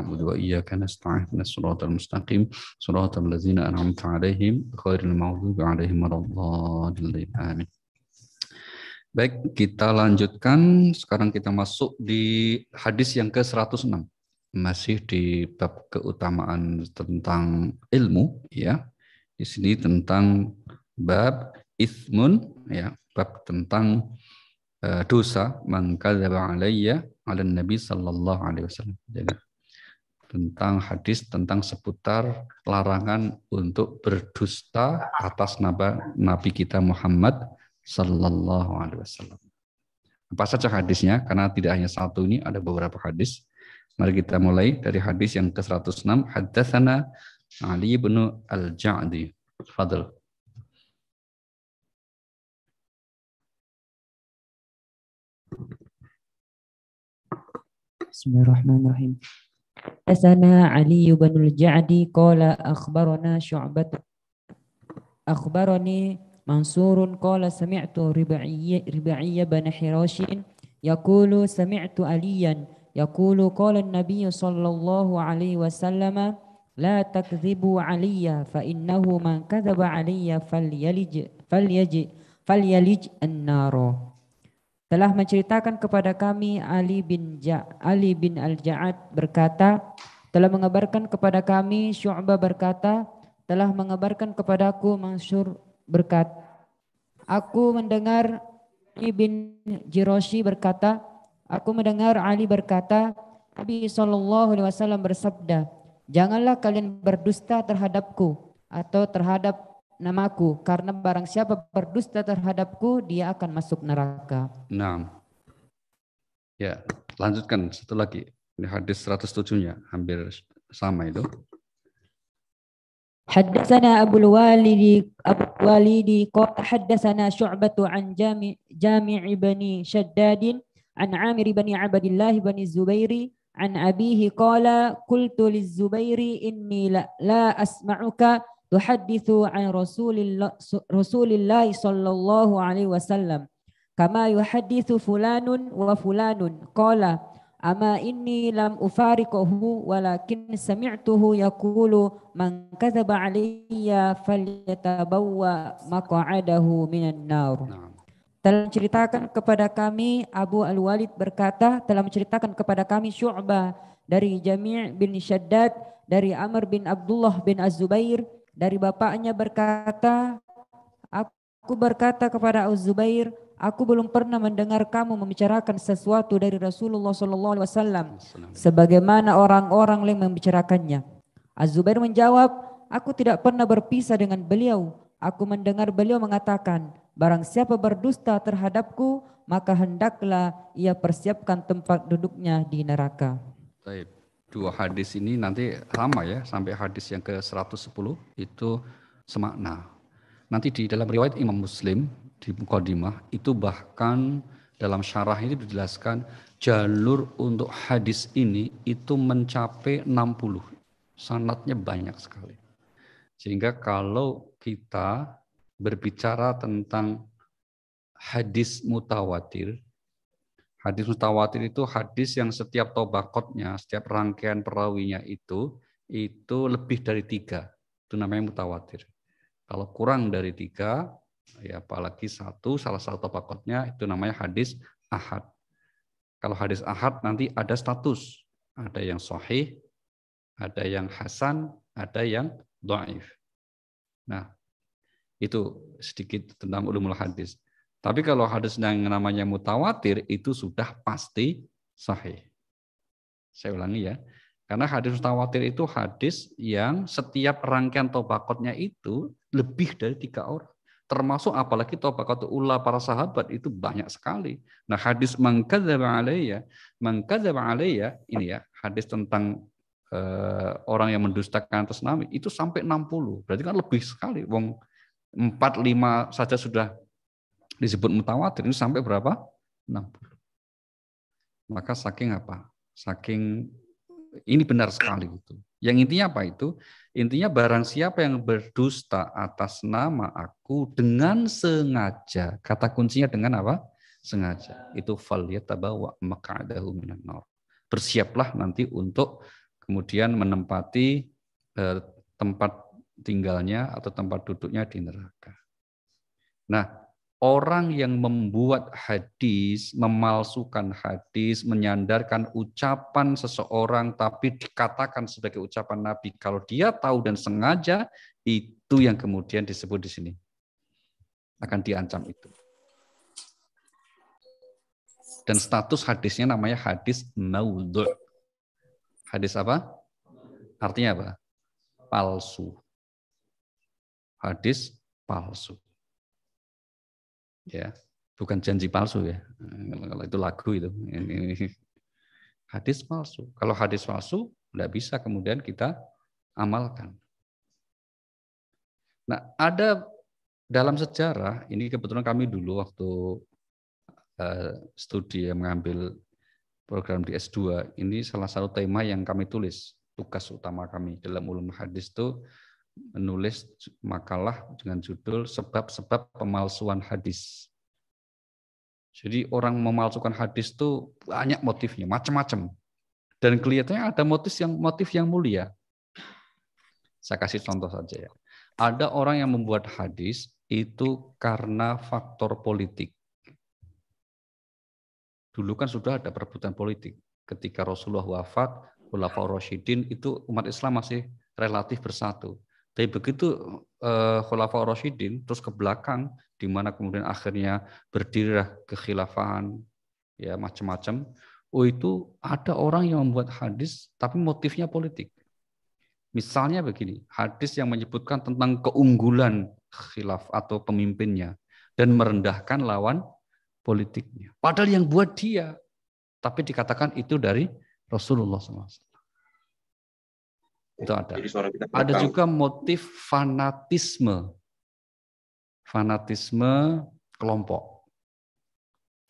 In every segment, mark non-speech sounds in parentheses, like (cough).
na'budu wa iyyaka nasta'in ihdinas siratal mustaqim siratal ladzina an'amta 'alaihim ghairil maghdubi 'alaihim waladdallin amin Baik, kita lanjutkan. Sekarang kita masuk di hadis yang ke-106. Masih di bab keutamaan tentang ilmu ya. Di sini tentang bab ismun ya, bab tentang uh, dosa man kadzaba alayya 'ala nabi sallallahu alaihi wasallam. Jadi tentang hadis tentang seputar larangan untuk berdusta atas nama Nabi kita Muhammad Sallallahu Alaihi Wasallam. Apa saja hadisnya? Karena tidak hanya satu ini, ada beberapa hadis. Mari kita mulai dari hadis yang ke-106. Haddathana Ali bin Al-Ja'di. Fadl. Bismillahirrahmanirrahim. Hasana Ali bin al-Ja'di qala akhbarana Syu'bah akhbarani Mansurun qala sami'tu Riba'iyya Riba'iyya bin Hirashin yaqulu sami'tu Aliyan yaqulu qala an-nabiy sallallahu alaihi wasallam la takdhibu alayya fa innahu man kadhaba alayya falyalij falyaj falyalij an-nara telah menceritakan kepada kami Ali bin ja, Ali bin Al-Ja'ad berkata telah mengabarkan kepada kami Syu'bah berkata telah mengabarkan kepadaku Mansur berkata aku mendengar Ali bin Jiroshi berkata aku mendengar Ali berkata Nabi sallallahu alaihi wasallam bersabda janganlah kalian berdusta terhadapku atau terhadap namaku karena barang siapa berdusta terhadapku dia akan masuk neraka. Naam. Ya, lanjutkan satu lagi. Ini hadis 107-nya hampir sama itu. حدثنا أبو الوالد أبو الوالد حدثنا شعبة عن جامع جامع بني شداد عن عامر بن عبد الله بن الزبير عن أبيه قال قلت للزبير إني لا, لا أسمعك tuhadithu an Rasulillah Rasulillah sallallahu alaihi wasallam kama yuhadithu fulanun wa fulanun qala ama inni lam ufariquhu walakin sami'tuhu yaqulu man kadzaba alayya falyatabawwa maq'adahu minan nar telah menceritakan kepada kami Abu Al-Walid berkata telah menceritakan kepada kami Syu'bah dari Jami' bin Shaddad dari Amr bin Abdullah bin Az-Zubair dari bapaknya berkata, Aku berkata kepada Abu Zubair, Aku belum pernah mendengar kamu membicarakan sesuatu dari Rasulullah Sallallahu Alaihi Wasallam, sebagaimana orang-orang lain membicarakannya. Az-Zubair menjawab, Aku tidak pernah berpisah dengan beliau. Aku mendengar beliau mengatakan, Barang siapa berdusta terhadapku, maka hendaklah ia persiapkan tempat duduknya di neraka. Baik dua hadis ini nanti sama ya sampai hadis yang ke 110 itu semakna. Nanti di dalam riwayat Imam Muslim di Muqaddimah itu bahkan dalam syarah ini dijelaskan jalur untuk hadis ini itu mencapai 60. Sanatnya banyak sekali. Sehingga kalau kita berbicara tentang hadis mutawatir Hadis mutawatir itu hadis yang setiap tobakotnya, setiap rangkaian perawinya itu, itu lebih dari tiga. Itu namanya mutawatir. Kalau kurang dari tiga, ya apalagi satu, salah satu tobakotnya, itu namanya hadis ahad. Kalau hadis ahad nanti ada status. Ada yang sahih, ada yang hasan, ada yang do'if. Nah, itu sedikit tentang ulumul hadis. Tapi kalau hadis yang namanya mutawatir itu sudah pasti sahih. Saya ulangi ya. Karena hadis mutawatir itu hadis yang setiap rangkaian tobakotnya itu lebih dari tiga orang. Termasuk apalagi tobakot ulah para sahabat itu banyak sekali. Nah hadis mengkazab alaiya, mengkazab alaiya ini ya hadis tentang eh, orang yang mendustakan atas Nabi itu sampai 60. Berarti kan lebih sekali. Wong empat lima saja sudah disebut mutawatir itu sampai berapa? 60. Maka saking apa? Saking ini benar sekali itu. Yang intinya apa itu? Intinya barang siapa yang berdusta atas nama aku dengan sengaja. Kata kuncinya dengan apa? Sengaja. Itu yatabawa maq'adahu minan nar. Bersiaplah nanti untuk kemudian menempati eh, tempat tinggalnya atau tempat duduknya di neraka. Nah, orang yang membuat hadis, memalsukan hadis, menyandarkan ucapan seseorang tapi dikatakan sebagai ucapan Nabi. Kalau dia tahu dan sengaja, itu yang kemudian disebut di sini. Akan diancam itu. Dan status hadisnya namanya hadis maudhu. Hadis apa? Artinya apa? Palsu. Hadis palsu ya bukan janji palsu ya kalau itu lagu itu hadis palsu kalau hadis palsu tidak bisa kemudian kita amalkan nah ada dalam sejarah ini kebetulan kami dulu waktu eh, studi yang mengambil program di S2 ini salah satu tema yang kami tulis tugas utama kami dalam ulum hadis itu menulis makalah dengan judul sebab-sebab pemalsuan hadis. Jadi orang memalsukan hadis itu banyak motifnya, macam-macam. Dan kelihatannya ada motif yang motif yang mulia. Saya kasih contoh saja ya. Ada orang yang membuat hadis itu karena faktor politik. Dulu kan sudah ada perebutan politik. Ketika Rasulullah wafat, Khulafaur Rashidin itu umat Islam masih relatif bersatu. Tapi begitu uh, eh, Khulafa Rasyidin terus ke belakang, di mana kemudian akhirnya berdirilah kekhilafahan, ya macam-macam. Oh itu ada orang yang membuat hadis tapi motifnya politik. Misalnya begini, hadis yang menyebutkan tentang keunggulan khilaf atau pemimpinnya dan merendahkan lawan politiknya. Padahal yang buat dia, tapi dikatakan itu dari Rasulullah SAW. Itu ada. Jadi suara kita ada juga motif fanatisme. Fanatisme kelompok.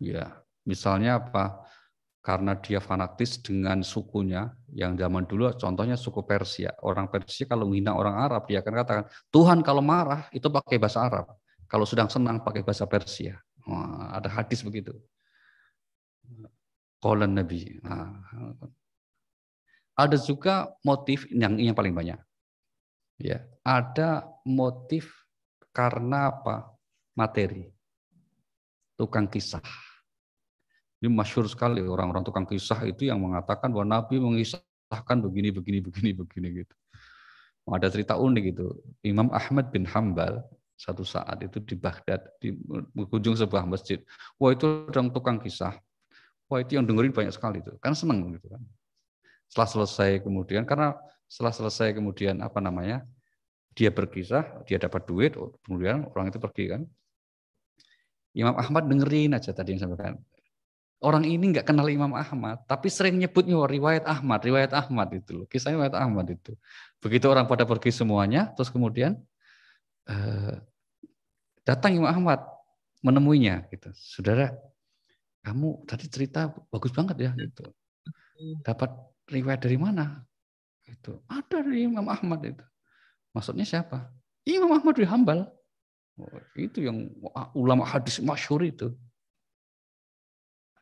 Ya, misalnya apa? Karena dia fanatis dengan sukunya, yang zaman dulu contohnya suku Persia. Orang Persia kalau menghina orang Arab, dia akan katakan, Tuhan kalau marah itu pakai bahasa Arab. Kalau sedang senang pakai bahasa Persia. Wah, ada hadis begitu. Kolon Nabi. Nah, ada juga motif yang yang paling banyak. Ya, ada motif karena apa? Materi. Tukang kisah. Ini masyhur sekali orang-orang tukang kisah itu yang mengatakan bahwa Nabi mengisahkan begini, begini, begini, begini gitu. Ada cerita unik itu. Imam Ahmad bin Hambal satu saat itu di Baghdad di ujung sebuah masjid. Wah itu orang tukang kisah. Wah itu yang dengerin banyak sekali itu. Kan seneng gitu kan. Setelah selesai kemudian karena setelah selesai kemudian apa namanya? dia berkisah, dia dapat duit, oh, kemudian orang itu pergi kan. Imam Ahmad dengerin aja tadi yang sampaikan. Orang ini nggak kenal Imam Ahmad, tapi sering nyebutnya riwayat Ahmad, riwayat Ahmad itu loh, kisah riwayat Ahmad itu. Begitu orang pada pergi semuanya, terus kemudian eh, datang Imam Ahmad menemuinya gitu. Saudara, kamu tadi cerita bagus banget ya gitu. Iya. Dapat riwayat dari mana? Itu ada dari Imam Ahmad itu. Maksudnya siapa? Imam Ahmad bin Hambal. Oh, itu yang ulama hadis masyhur itu.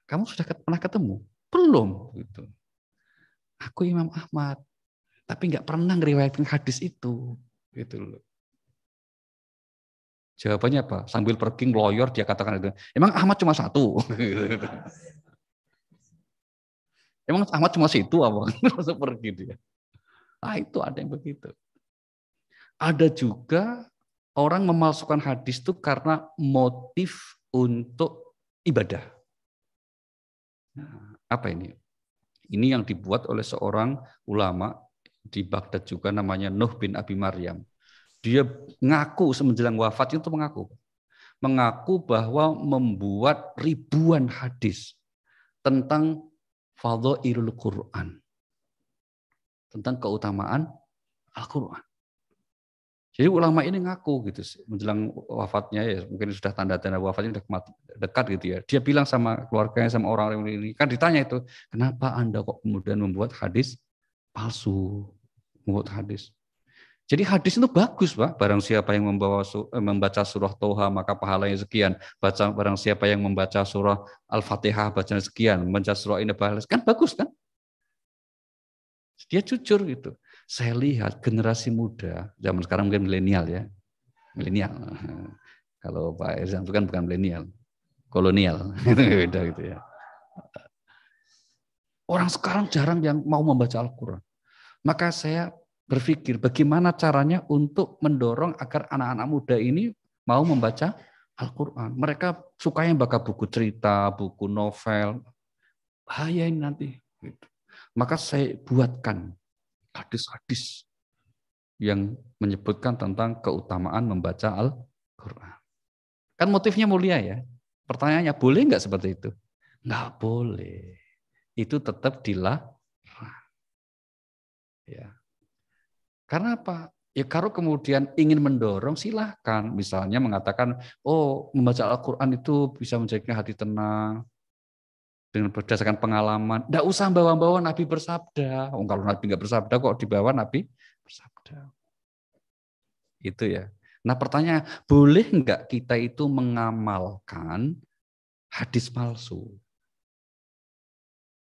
Kamu sudah pernah ketemu? Belum. Gitu. Aku Imam Ahmad, tapi nggak pernah ngeriwayatin hadis itu. Itu. loh. Jawabannya apa? Sambil pergi lawyer dia katakan itu. Emang Ahmad cuma satu. (laughs) Emang Ahmad cuma situ apa? (laughs) Seperti itu ya. Nah itu ada yang begitu. Ada juga orang memalsukan hadis itu karena motif untuk ibadah. Nah, apa ini? Ini yang dibuat oleh seorang ulama di Baghdad juga namanya Nuh bin Abi Maryam. Dia ngaku semenjelang wafat itu mengaku. Mengaku bahwa membuat ribuan hadis tentang fadhailul Quran. Tentang keutamaan Al-Quran. Jadi ulama ini ngaku gitu menjelang wafatnya ya mungkin sudah tanda-tanda wafatnya sudah dekat gitu ya. Dia bilang sama keluarganya sama orang-orang ini kan ditanya itu kenapa anda kok kemudian membuat hadis palsu membuat hadis jadi hadis itu bagus, Pak. Barang siapa yang membawa eh, membaca surah Toha maka pahalanya sekian. Baca barang siapa yang membaca surah Al-Fatihah baca sekian, membaca surah ini pahalanya kan bagus kan? Dia jujur gitu. Saya lihat generasi muda zaman sekarang mungkin milenial ya. Milenial. (laughs) Kalau Pak Erzan itu kan bukan milenial. Kolonial. (laughs) itu Beda gitu ya. Orang sekarang jarang yang mau membaca Al-Qur'an. Maka saya berpikir bagaimana caranya untuk mendorong agar anak-anak muda ini mau membaca Al-Quran. Mereka suka yang baca buku cerita, buku novel. Bahaya ini nanti. Gitu. Maka saya buatkan hadis-hadis yang menyebutkan tentang keutamaan membaca Al-Quran. Kan motifnya mulia ya. Pertanyaannya, boleh nggak seperti itu? Nggak boleh. Itu tetap dilarang. Ya. Karena apa? Ya kalau kemudian ingin mendorong silahkan. Misalnya mengatakan, oh membaca Al-Quran itu bisa menjadikan hati tenang. Dengan berdasarkan pengalaman. Tidak usah bawa-bawa Nabi bersabda. Oh, kalau Nabi nggak bersabda kok dibawa Nabi bersabda. Itu ya. Nah pertanyaan, boleh nggak kita itu mengamalkan hadis palsu?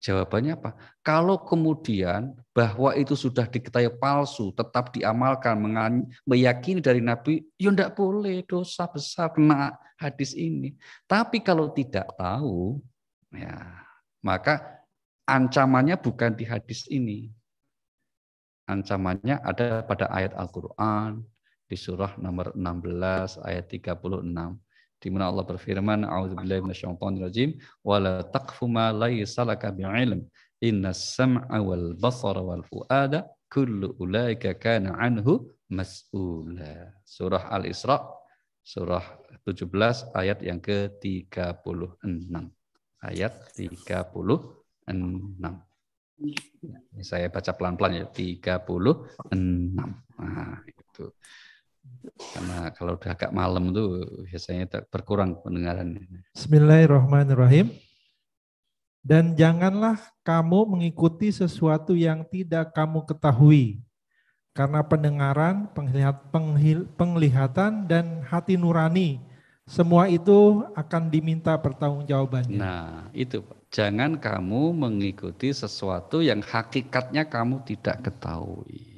Jawabannya apa? Kalau kemudian bahwa itu sudah diketahui palsu, tetap diamalkan, meyakini dari Nabi, ya tidak boleh dosa besar kena hadis ini. Tapi kalau tidak tahu, ya maka ancamannya bukan di hadis ini. Ancamannya ada pada ayat Al-Quran di surah nomor 16 ayat 36 di mana Allah berfirman auzubillahi minasyaitonirrajim wala taqfu ma laysa laka bi'ilm innas sam'a wal basara wal fuada kullu ulaika kana anhu mas'ula surah al-isra surah 17 ayat yang ke-36 ayat 36 ini saya baca pelan-pelan ya 36 nah itu karena kalau udah agak malam tuh biasanya berkurang pendengaran. Bismillahirrahmanirrahim. Dan janganlah kamu mengikuti sesuatu yang tidak kamu ketahui. Karena pendengaran, penglihat, penglihatan, dan hati nurani, semua itu akan diminta pertanggungjawabannya. Nah, itu Jangan kamu mengikuti sesuatu yang hakikatnya kamu tidak ketahui.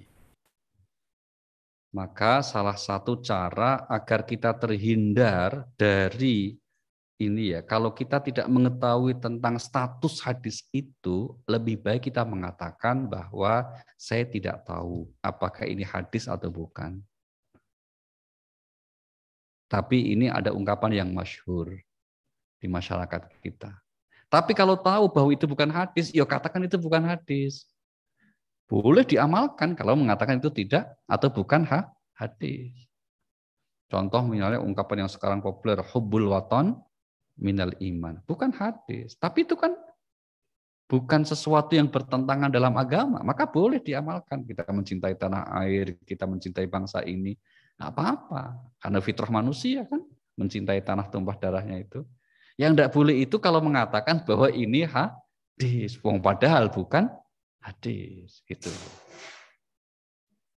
Maka salah satu cara agar kita terhindar dari ini ya, kalau kita tidak mengetahui tentang status hadis itu, lebih baik kita mengatakan bahwa saya tidak tahu apakah ini hadis atau bukan. Tapi ini ada ungkapan yang masyhur di masyarakat kita. Tapi kalau tahu bahwa itu bukan hadis, ya katakan itu bukan hadis. Boleh diamalkan kalau mengatakan itu tidak atau bukan hadis. Contoh misalnya ungkapan yang sekarang populer, hubul waton minal iman. Bukan hadis. Tapi itu kan bukan sesuatu yang bertentangan dalam agama. Maka boleh diamalkan. Kita mencintai tanah air, kita mencintai bangsa ini. apa-apa. Karena fitrah manusia kan mencintai tanah tumpah darahnya itu. Yang tidak boleh itu kalau mengatakan bahwa ini hadis. Wong padahal bukan hadis gitu.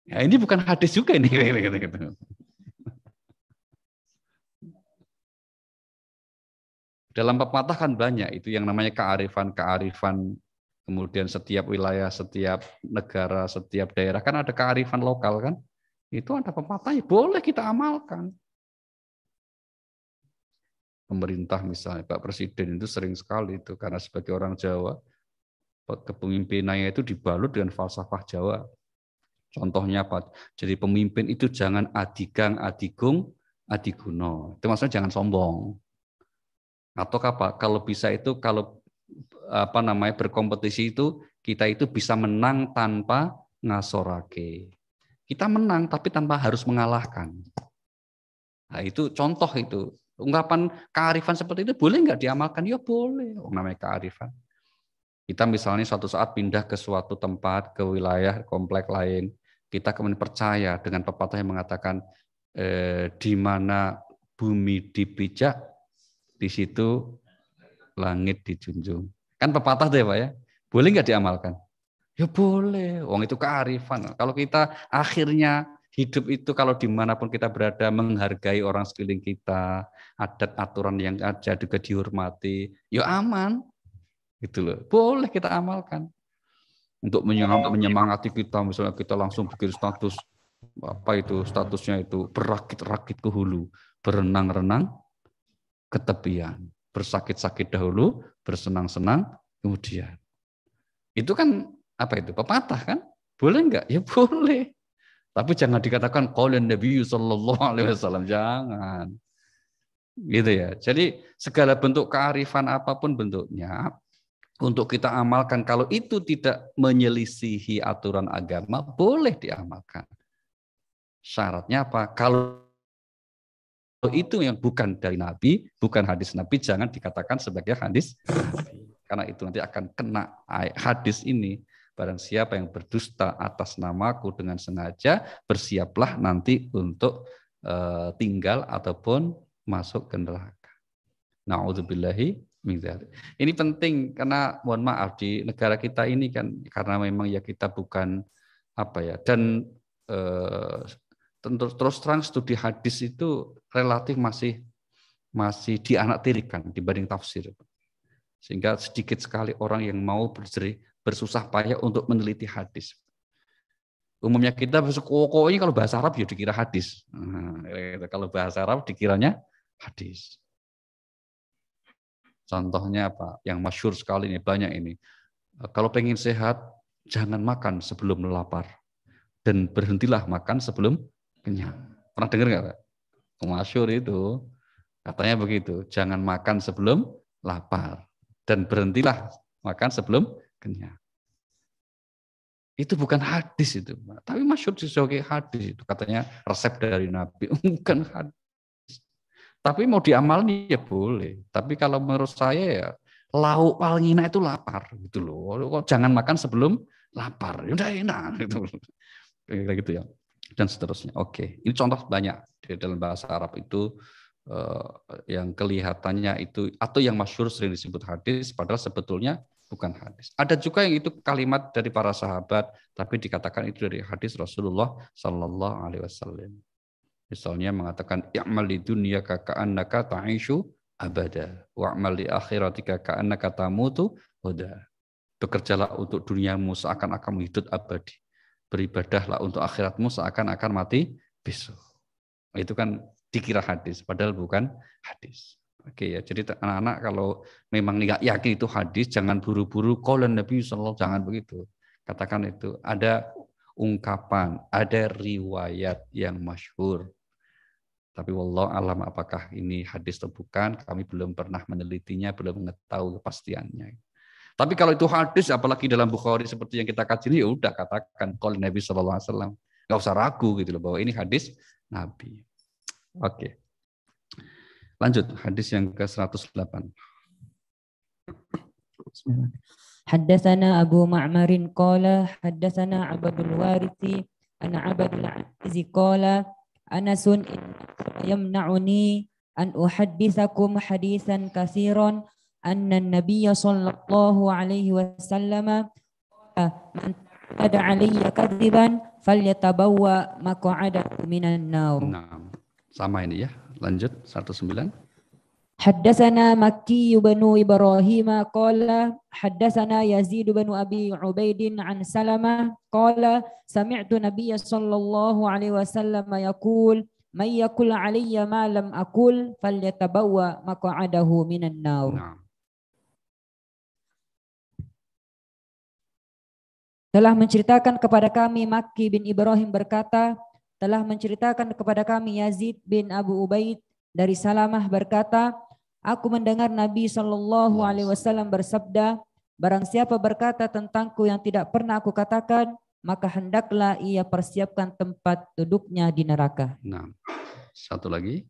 Ya ini bukan hadis juga ini gitu, Dalam pepatah kan banyak itu yang namanya kearifan-kearifan kemudian setiap wilayah, setiap negara, setiap daerah kan ada kearifan lokal kan? Itu ada pepatahnya, boleh kita amalkan pemerintah misalnya Pak Presiden itu sering sekali itu karena sebagai orang Jawa kepemimpinannya itu dibalut dengan falsafah Jawa. Contohnya apa? Jadi pemimpin itu jangan adigang, adigung, adiguno. Itu maksudnya jangan sombong. Atau apa? Kalau bisa itu kalau apa namanya berkompetisi itu kita itu bisa menang tanpa ngasorake. Kita menang tapi tanpa harus mengalahkan. Nah, itu contoh itu. Ungkapan kearifan seperti itu boleh nggak diamalkan? Ya boleh. Oh, namanya kearifan. Kita misalnya suatu saat pindah ke suatu tempat, ke wilayah komplek lain, kita kemudian percaya dengan pepatah yang mengatakan eh, di mana bumi dipijak, di situ langit dijunjung. Kan pepatah deh ya, Pak ya. Boleh nggak diamalkan? Ya boleh, uang itu kearifan. Kalau kita akhirnya hidup itu kalau dimanapun kita berada menghargai orang sekeliling kita, adat aturan yang ada juga dihormati, ya aman. Gitu loh. Boleh kita amalkan. Untuk menyemangati kita, misalnya kita langsung bikin status apa itu statusnya itu berakit-rakit ke hulu, berenang-renang ke tepian, bersakit-sakit dahulu, bersenang-senang kemudian. Itu kan apa itu? Pepatah kan? Boleh enggak? Ya boleh. Tapi jangan dikatakan kalian Nabi Shallallahu Alaihi Wasallam. Jangan. Gitu ya. Jadi segala bentuk kearifan apapun bentuknya, untuk kita amalkan. Kalau itu tidak menyelisihi aturan agama, boleh diamalkan. Syaratnya apa? Kalau itu yang bukan dari Nabi, bukan hadis Nabi, jangan dikatakan sebagai hadis Karena itu nanti akan kena hadis ini. Barang siapa yang berdusta atas namaku dengan sengaja, bersiaplah nanti untuk eh, tinggal ataupun masuk ke neraka. Na'udzubillahi ini penting karena mohon maaf di negara kita ini kan karena memang ya kita bukan apa ya dan eh, tentu terus terang studi hadis itu relatif masih masih dianaktirikan dibanding tafsir. Sehingga sedikit sekali orang yang mau berjeri bersusah payah untuk meneliti hadis. Umumnya kita pokoknya kalau bahasa Arab ya dikira hadis. Nah, gitu. kalau bahasa Arab dikiranya hadis. Contohnya apa? Yang masyur sekali ini, banyak ini. Eh, kalau pengen sehat, jangan makan sebelum lapar. Dan berhentilah makan sebelum kenyang. Pernah dengar nggak Pak? Masyur itu. Katanya begitu, jangan makan sebelum lapar. Dan berhentilah makan sebelum kenyang. Itu bukan hadis itu, tapi masyur sebagai hadis itu katanya resep dari Nabi, (laughs) bukan hadis. Tapi mau diamalin ya boleh. Tapi kalau menurut saya ya lauk paling enak itu lapar gitu loh. Kok jangan makan sebelum lapar. Ya udah enak (laughs) gitu. Kira gitu ya. Dan seterusnya. Oke, ini contoh banyak di dalam bahasa Arab itu eh, yang kelihatannya itu atau yang masyhur sering disebut hadis padahal sebetulnya bukan hadis. Ada juga yang itu kalimat dari para sahabat tapi dikatakan itu dari hadis Rasulullah Shallallahu alaihi wasallam. Misalnya mengatakan i'mal li dunyaka ka'annaka ta'ishu abada wa'mal li akhiratika ka'annaka tamutu huda. Bekerjalah untuk duniamu seakan akan hidup abadi. Beribadahlah untuk akhiratmu seakan akan mati besok. Itu kan dikira hadis padahal bukan hadis. Oke ya, jadi anak-anak kalau memang nggak yakin itu hadis, jangan buru-buru kolon Nabi Sallallahu jangan begitu. Katakan itu ada ungkapan, ada riwayat yang masyhur tapi wallah alam apakah ini hadis atau bukan, kami belum pernah menelitinya, belum mengetahui kepastiannya. Tapi kalau itu hadis, apalagi dalam Bukhari seperti yang kita kaji ini, ya udah katakan kalau Nabi saw nggak usah ragu gitu loh bahwa ini hadis Nabi. Oke. Lanjut hadis yang ke 108. Haddatsana Abu Ma'marin kola. haddatsana Abdul Warisi an Abdul Aziz kola. Anasun yamna'uni an uhaddithakum hadisan kathiran anna nabiyya sallallahu alaihi wasallam man tada alayya kadiban falyatabawwa maq'adahu minan nar. sama ini ya. Lanjut 19. حدثنا مكي بن إبراهيم قال حدثنا يزيد بن أبي عبيد عن سلمة قال سمعت نبي صلى الله عليه وسلم يقول من يقل علي ما لم أقل فليتبوأ مقعده من النار telah menceritakan kepada kami Makki bin Ibrahim berkata, telah menceritakan kepada kami Yazid bin Abu Ubaid dari Salamah berkata, Aku mendengar Nabi Shallallahu Alaihi Wasallam bersabda, Barang siapa berkata tentangku yang tidak pernah aku katakan, maka hendaklah ia persiapkan tempat duduknya di neraka. Nah, satu lagi.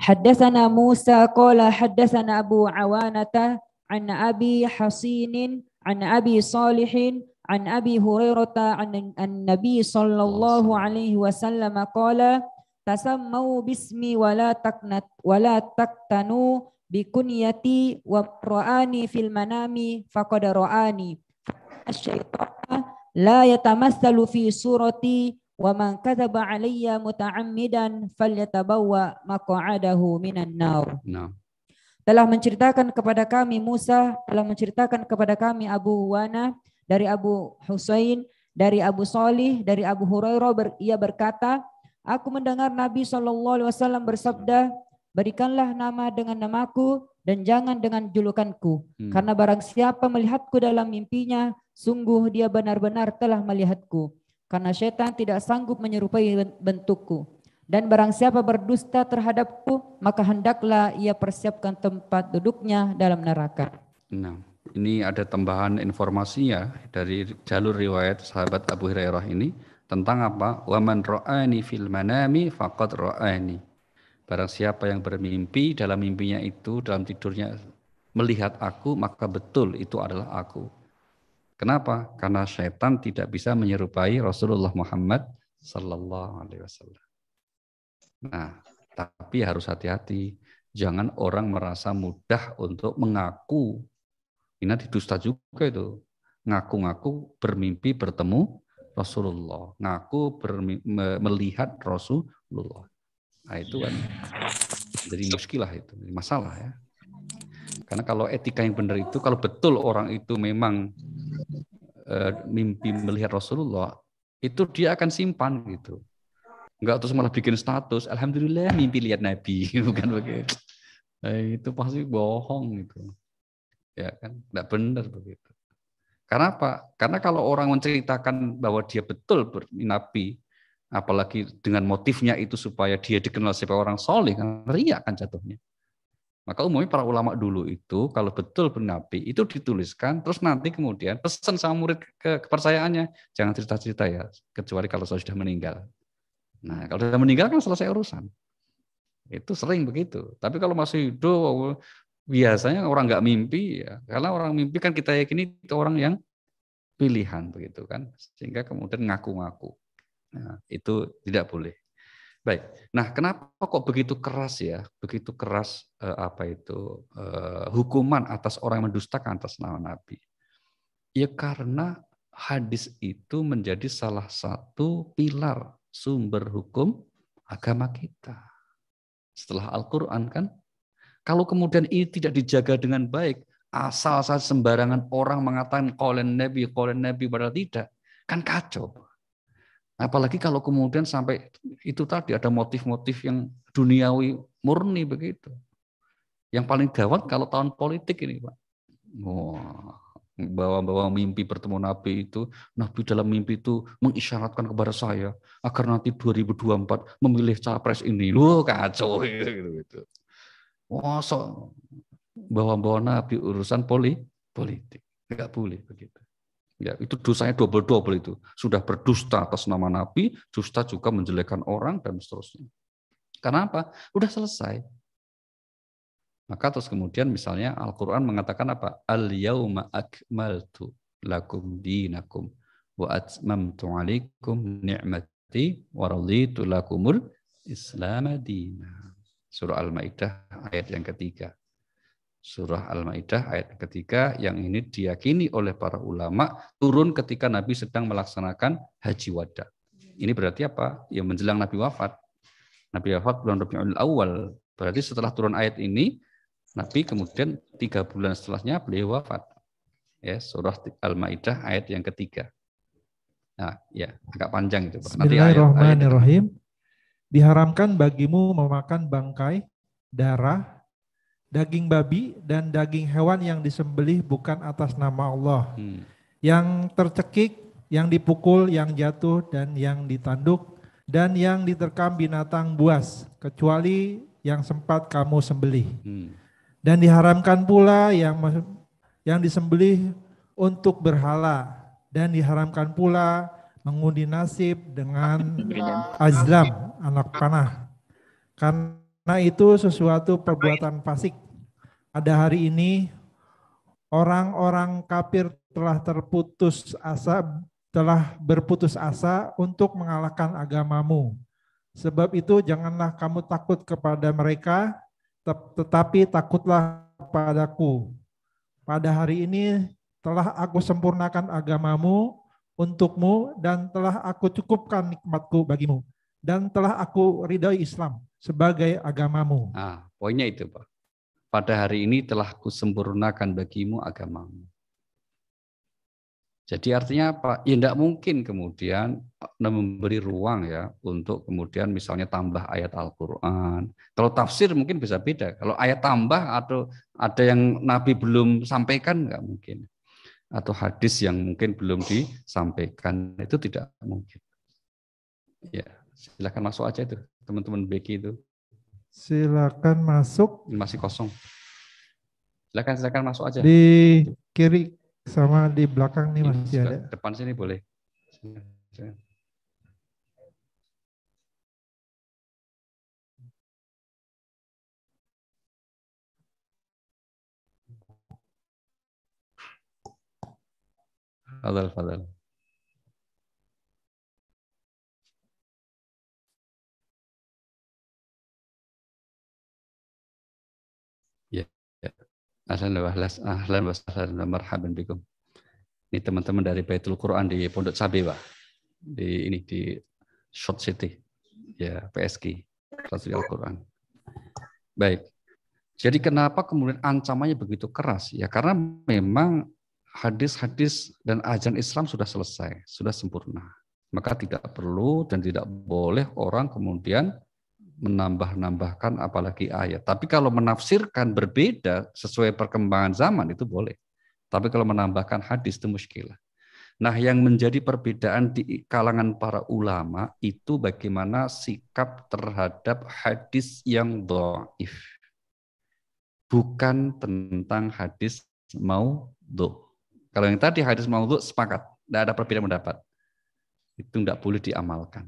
Haddatsana Musa qala haddatsana Abu Awanata an Abi Hasinin an Abi Salihin an Abi Hurairah an, an Nabi sallallahu alaihi wasallam qala tasammau bismi wala taknat wala taktanu kunyati wa ra'ani fil manami faqad ra'ani asyaitana la yatamassalu fi surati wa man kadzaba alayya muta'ammidan falyatabawa maq'adahu minan nar nah. telah menceritakan kepada kami Musa telah menceritakan kepada kami Abu Wana dari Abu Husain dari Abu Salih dari Abu Hurairah ber, ia berkata Aku mendengar Nabi SAW bersabda, berikanlah nama dengan namaku dan jangan dengan julukanku, hmm. karena barang siapa melihatku dalam mimpinya, sungguh dia benar-benar telah melihatku, karena setan tidak sanggup menyerupai bentukku. Dan barang siapa berdusta terhadapku, maka hendaklah ia persiapkan tempat duduknya dalam neraka. Nah, ini ada tambahan informasinya dari jalur riwayat sahabat Abu Hurairah ini tentang apa? Waman ro'ani fil manami faqad ro'ani. Barang siapa yang bermimpi dalam mimpinya itu dalam tidurnya melihat aku maka betul itu adalah aku. Kenapa? Karena setan tidak bisa menyerupai Rasulullah Muhammad Sallallahu Alaihi Wasallam. Nah, tapi harus hati-hati. Jangan orang merasa mudah untuk mengaku. Ini didusta juga itu. Ngaku-ngaku bermimpi bertemu Rasulullah, ngaku ber, melihat Rasulullah. Nah itu kan jadi iya. muskilah itu, masalah ya. Karena kalau etika yang benar itu, kalau betul orang itu memang e, mimpi melihat Rasulullah, itu dia akan simpan gitu. Enggak terus malah bikin status, alhamdulillah mimpi lihat Nabi, (laughs) bukan begitu. Nah, itu pasti bohong itu Ya kan, enggak benar begitu. Karena apa? Karena kalau orang menceritakan bahwa dia betul bernabi, apalagi dengan motifnya itu supaya dia dikenal sebagai orang soleh, kan ria kan jatuhnya. Maka umumnya para ulama dulu itu kalau betul bernabi itu dituliskan terus nanti kemudian pesan sama murid ke kepercayaannya jangan cerita-cerita ya kecuali kalau sudah meninggal. Nah, kalau sudah meninggal kan selesai urusan. Itu sering begitu. Tapi kalau masih hidup biasanya orang nggak mimpi ya karena orang mimpi kan kita yakini itu orang yang pilihan begitu kan sehingga kemudian ngaku-ngaku nah, itu tidak boleh baik nah kenapa kok begitu keras ya begitu keras eh, apa itu eh, hukuman atas orang yang mendustakan atas nama nabi ya karena hadis itu menjadi salah satu pilar sumber hukum agama kita setelah Al-Quran kan kalau kemudian ini tidak dijaga dengan baik, asal saja sembarangan orang mengatakan kolen nabi, kolen nabi, padahal tidak. Kan kacau. Apalagi kalau kemudian sampai itu tadi ada motif-motif yang duniawi murni begitu. Yang paling gawat kalau tahun politik ini, Pak. Wah, bawa-bawa mimpi bertemu Nabi itu, Nabi dalam mimpi itu mengisyaratkan kepada saya agar nanti 2024 memilih capres ini. Loh, kacau (laughs) gitu. gitu. Mosok oh, bawa-bawa Nabi urusan poli, politik. nggak boleh begitu. Ya, itu dosanya double-double itu. Sudah berdusta atas nama Nabi, dusta juga menjelekkan orang, dan seterusnya. Karena apa? Udah selesai. Maka terus kemudian misalnya Al-Quran mengatakan apa? Al-yawma akmaltu lakum dinakum wa atmamtu alikum ni'mati wa lakumul islam Surah Al-Maidah ayat yang ketiga. Surah Al-Maidah ayat ketiga yang ini diyakini oleh para ulama turun ketika Nabi sedang melaksanakan haji wada. Ini berarti apa? Ya menjelang Nabi wafat. Nabi wafat bulan Rabiul Awal. Berarti setelah turun ayat ini, Nabi kemudian tiga bulan setelahnya beliau wafat. Ya, surah Al-Maidah ayat yang ketiga. Nah, ya agak panjang itu. Pak. Nanti ayat, ayat, Diharamkan bagimu memakan bangkai, darah, daging babi, dan daging hewan yang disembelih bukan atas nama Allah. Hmm. Yang tercekik, yang dipukul, yang jatuh, dan yang ditanduk, dan yang diterkam binatang buas, kecuali yang sempat kamu sembelih. Hmm. Dan diharamkan pula yang yang disembelih untuk berhala dan diharamkan pula mengundi nasib dengan azlam anak panah. Karena itu sesuatu perbuatan fasik. Pada hari ini orang-orang kafir telah terputus asa telah berputus asa untuk mengalahkan agamamu. Sebab itu janganlah kamu takut kepada mereka, tetapi takutlah padaku. Pada hari ini telah aku sempurnakan agamamu untukmu dan telah aku cukupkan nikmatku bagimu dan telah aku ridai Islam sebagai agamamu. Ah, poinnya itu, Pak. Pada hari ini telah kusempurnakan bagimu agamamu. Jadi artinya apa? Ya tidak mungkin kemudian eh, memberi ruang ya untuk kemudian misalnya tambah ayat Al-Quran. Kalau tafsir mungkin bisa beda. Kalau ayat tambah atau ada yang Nabi belum sampaikan nggak mungkin atau hadis yang mungkin belum disampaikan itu tidak mungkin. Ya, silakan masuk aja itu teman-teman Becky itu. Silakan masuk. Masih kosong. Silakan silakan masuk aja. Di kiri sama di belakang nih masih ada. Depan sini boleh. Silakan. Fadal, fadal. Ya, ya. Ahlan wa ahlas, Ini teman-teman dari Baitul Quran di Pondok Cabe, Pak. Di ini di Short City. Ya, PSK, Rasul Al-Quran. Baik. Jadi kenapa kemudian ancamannya begitu keras? Ya karena memang hadis-hadis dan ajaran Islam sudah selesai, sudah sempurna. Maka tidak perlu dan tidak boleh orang kemudian menambah-nambahkan apalagi ayat. Tapi kalau menafsirkan berbeda sesuai perkembangan zaman itu boleh. Tapi kalau menambahkan hadis itu muskilah. Nah, yang menjadi perbedaan di kalangan para ulama itu bagaimana sikap terhadap hadis yang doif. Bukan tentang hadis mau do. Kalau yang tadi hadis maudhu sepakat, tidak ada perbedaan pendapat. Itu tidak boleh diamalkan.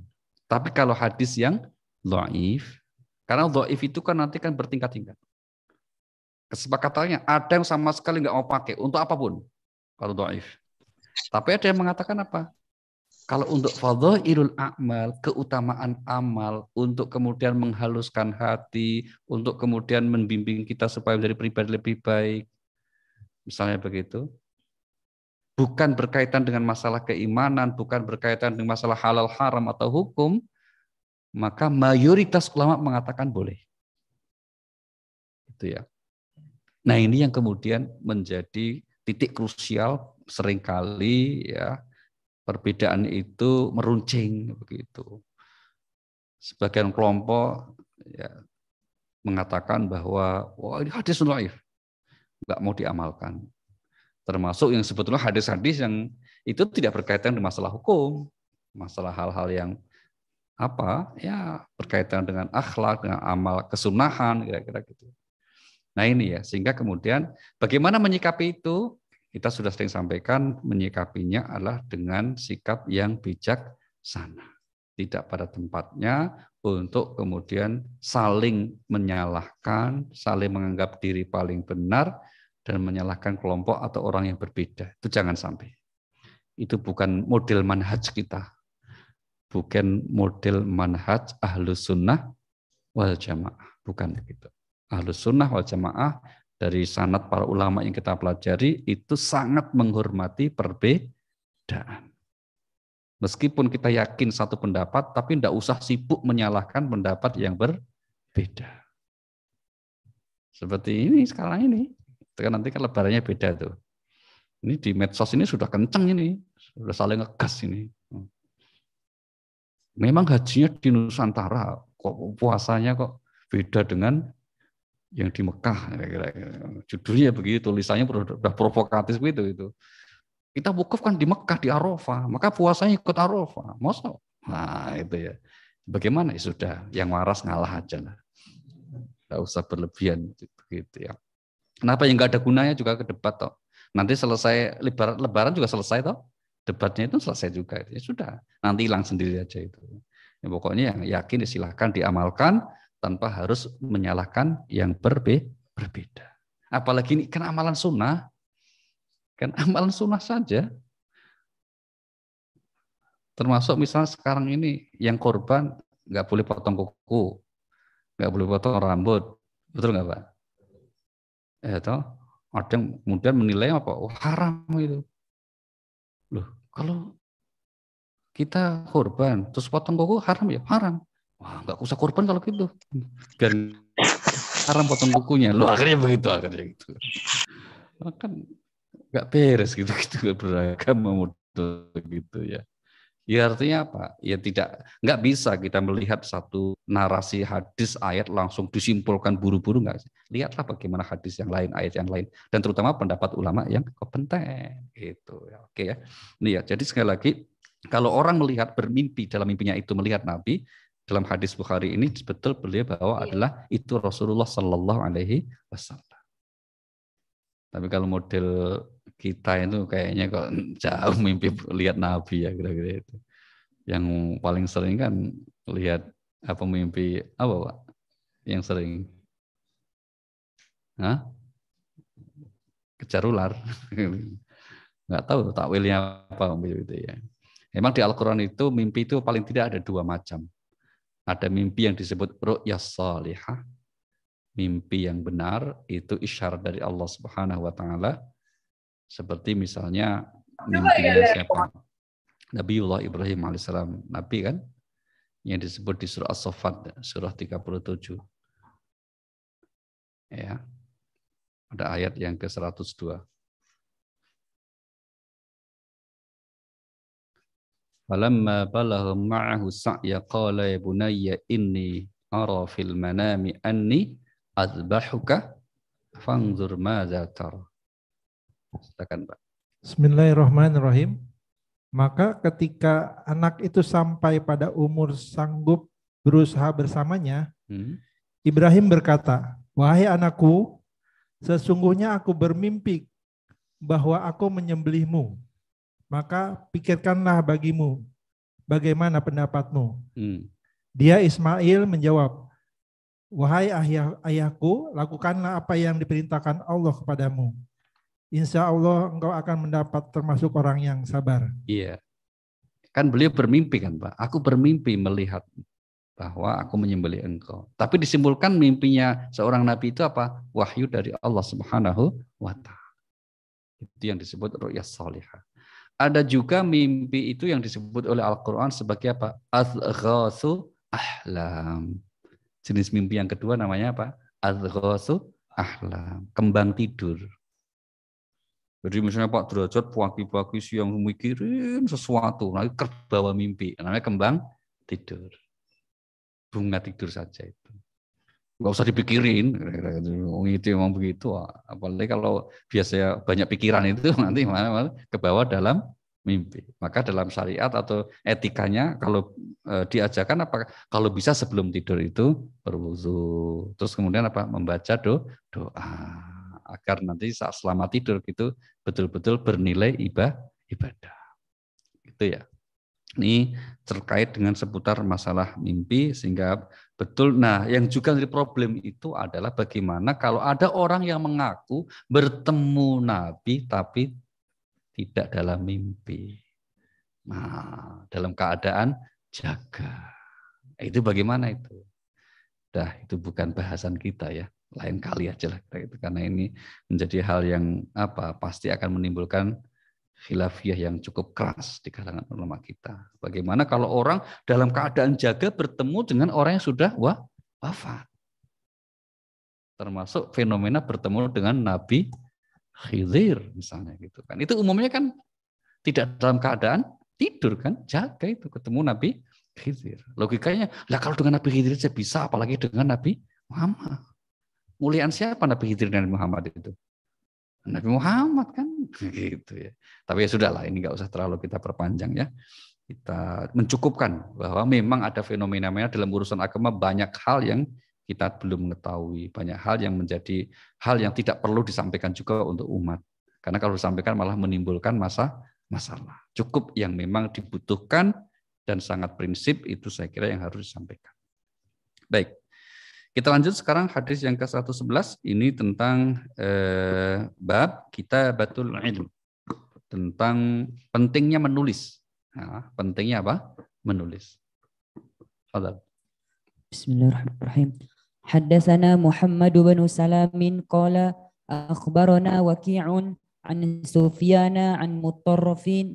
Tapi kalau hadis yang dhaif, karena dhaif itu kan nanti kan bertingkat-tingkat. Kesepakatannya ada yang sama sekali nggak mau pakai untuk apapun kalau dhaif. Tapi ada yang mengatakan apa? Kalau untuk fadhailul amal, keutamaan amal untuk kemudian menghaluskan hati, untuk kemudian membimbing kita supaya menjadi pribadi lebih baik. Misalnya begitu bukan berkaitan dengan masalah keimanan, bukan berkaitan dengan masalah halal haram atau hukum, maka mayoritas ulama mengatakan boleh. Itu ya. Nah, ini yang kemudian menjadi titik krusial seringkali ya perbedaan itu meruncing begitu. Sebagian kelompok ya, mengatakan bahwa wah ini hadis laif, nggak mau diamalkan termasuk yang sebetulnya hadis-hadis yang itu tidak berkaitan dengan masalah hukum, masalah hal-hal yang apa ya berkaitan dengan akhlak, dengan amal kesunahan kira-kira gitu. Nah ini ya sehingga kemudian bagaimana menyikapi itu kita sudah sering sampaikan menyikapinya adalah dengan sikap yang bijak sana tidak pada tempatnya untuk kemudian saling menyalahkan, saling menganggap diri paling benar, dan menyalahkan kelompok atau orang yang berbeda. Itu jangan sampai. Itu bukan model manhaj kita. Bukan model manhaj ahlus sunnah wal jamaah. Bukan begitu. Ahlus sunnah wal jamaah dari sanat para ulama yang kita pelajari itu sangat menghormati perbedaan. Meskipun kita yakin satu pendapat, tapi tidak usah sibuk menyalahkan pendapat yang berbeda. Seperti ini sekarang ini. Gitu kan nanti kan lebarannya beda tuh. Ini di medsos ini sudah kenceng ini, sudah saling ngegas ini. Memang hajinya di Nusantara, kok puasanya kok beda dengan yang di Mekah kira-kira. Judulnya begitu, tulisannya sudah provokatif begitu itu. Kita wukuf kan di Mekah di Arafah, maka puasanya ikut Arafah. Masa? Nah, itu ya. Bagaimana? Ya sudah, yang waras ngalah aja lah. Tidak usah berlebihan begitu ya. Kenapa yang nggak ada gunanya juga ke debat toh. Nanti selesai lebaran, lebaran juga selesai toh. Debatnya itu selesai juga. Ya sudah, nanti hilang sendiri aja itu. Ya, pokoknya yang yakin ya silahkan diamalkan tanpa harus menyalahkan yang berbe berbeda. Apalagi ini kan amalan sunnah, kan amalan sunnah saja. Termasuk misalnya sekarang ini yang korban nggak boleh potong kuku, nggak boleh potong rambut, betul nggak pak? atau eh, ada yang kemudian menilai apa oh, haram itu loh kalau kita korban terus potong kuku haram ya haram wah nggak usah korban kalau gitu biar haram potong kukunya lo akhirnya begitu akhirnya gitu kan nggak beres gitu (laughs) gitu beragama model gitu ya Ya artinya apa? Ya tidak nggak bisa kita melihat satu narasi hadis ayat langsung disimpulkan buru-buru nggak. Lihatlah bagaimana hadis yang lain, ayat yang lain, dan terutama pendapat ulama yang kepenting. Gitu. Ya, oke ya. Nih ya. Jadi sekali lagi kalau orang melihat bermimpi dalam mimpinya itu melihat Nabi dalam hadis Bukhari ini betul beliau bahwa iya. adalah itu Rasulullah Shallallahu Alaihi Wasallam. Tapi kalau model kita itu kayaknya kok (laughs) jauh mimpi lihat nabi ya kira-kira itu. Yang paling sering kan lihat apa mimpi apa Pak? Yang sering? Hah? Kejar ular. Enggak (laughs) tahu takwilnya apa itu ya. Memang di Al-Qur'an itu mimpi itu paling tidak ada dua macam. Ada mimpi yang disebut ru'yas salihah mimpi yang benar itu isyarat dari Allah Subhanahu wa taala seperti misalnya yang siapa? Nabiullah Ibrahim alaihissalam, nabi kan yang disebut di surah As-Saffat surah 37. Ya. Ada ayat yang ke-102. Falamma balagha ma'ahu sa'ya qala ya bunayya inni ara fil manami anni azbahuka fangzur maza Silakan Pak. Bismillahirrahmanirrahim. Maka ketika anak itu sampai pada umur sanggup berusaha bersamanya, hmm. Ibrahim berkata, "Wahai anakku, sesungguhnya aku bermimpi bahwa aku menyembelihmu. Maka pikirkanlah bagimu bagaimana pendapatmu." Hmm. Dia Ismail menjawab, Wahai ayah, ayahku, lakukanlah apa yang diperintahkan Allah kepadamu. Insya Allah engkau akan mendapat termasuk orang yang sabar. Iya. Kan beliau bermimpi kan Pak. Aku bermimpi melihat bahwa aku menyembeli engkau. Tapi disimpulkan mimpinya seorang nabi itu apa? Wahyu dari Allah Subhanahu wa taala. Itu yang disebut ru'yah salihah. Ada juga mimpi itu yang disebut oleh Al-Qur'an sebagai apa? az ahlam Jenis mimpi yang kedua namanya apa? Adghosu ahlam, kembang tidur. Jadi misalnya Pak Derajat pagi-pagi siang mikirin sesuatu, nanti kerbawa mimpi, namanya kembang tidur. Bunga tidur saja itu. Enggak usah dipikirin, itu memang begitu. Apalagi kalau biasanya banyak pikiran itu nanti mana mana ke dalam mimpi. Maka dalam syariat atau etikanya kalau e, diajarkan apa kalau bisa sebelum tidur itu berwudu. Terus kemudian apa membaca do, doa agar nanti saat selama tidur gitu betul-betul bernilai ibadah ibadah. Gitu ya. Ini terkait dengan seputar masalah mimpi sehingga betul. Nah, yang juga menjadi problem itu adalah bagaimana kalau ada orang yang mengaku bertemu Nabi tapi tidak dalam mimpi. Nah, dalam keadaan jaga. Itu bagaimana itu? Dah, itu bukan bahasan kita ya. Lain kali aja lah itu karena ini menjadi hal yang apa? Pasti akan menimbulkan khilafiyah yang cukup keras di kalangan ulama kita. Bagaimana kalau orang dalam keadaan jaga bertemu dengan orang yang sudah wah, wafat? Termasuk fenomena bertemu dengan Nabi khidir misalnya gitu kan. Itu umumnya kan tidak dalam keadaan tidur kan, jaga itu ketemu Nabi Khidir. Logikanya, lah kalau dengan Nabi Khidir saya bisa, apalagi dengan Nabi Muhammad. Muliaan siapa Nabi Khidir dan Muhammad itu? Nabi Muhammad kan (laughs) gitu ya. Tapi ya lah ini nggak usah terlalu kita perpanjang ya. Kita mencukupkan bahwa memang ada fenomena-fenomena dalam urusan agama banyak hal yang kita belum mengetahui banyak hal yang menjadi hal yang tidak perlu disampaikan juga untuk umat. Karena kalau disampaikan malah menimbulkan masa masalah. Cukup yang memang dibutuhkan dan sangat prinsip itu saya kira yang harus disampaikan. Baik. Kita lanjut sekarang hadis yang ke-111 ini tentang eh, bab kita batul ilm. Tentang pentingnya menulis. Nah, pentingnya apa? Menulis. Fadal. Bismillahirrahmanirrahim. حدثنا محمد بن سلام قال أخبرنا وكيع عن سفيان عن مطرفين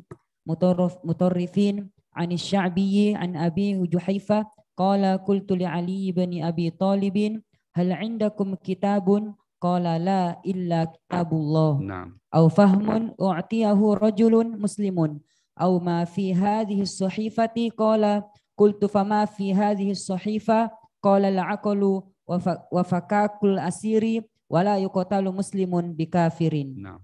مطرف مطرفين عن الشعبي عن أبي جحيفة قال قلت لعلي بن أبي طالب هل عندكم كتاب قال لا إلا كتاب الله نعم. أو فهم أعطيه رجل مسلم أو ما في هذه الصحيفة قال قلت فما في هذه الصحيفة قال العقل wafakakul asiri wala yukotalu muslimun bikafirin. Nah.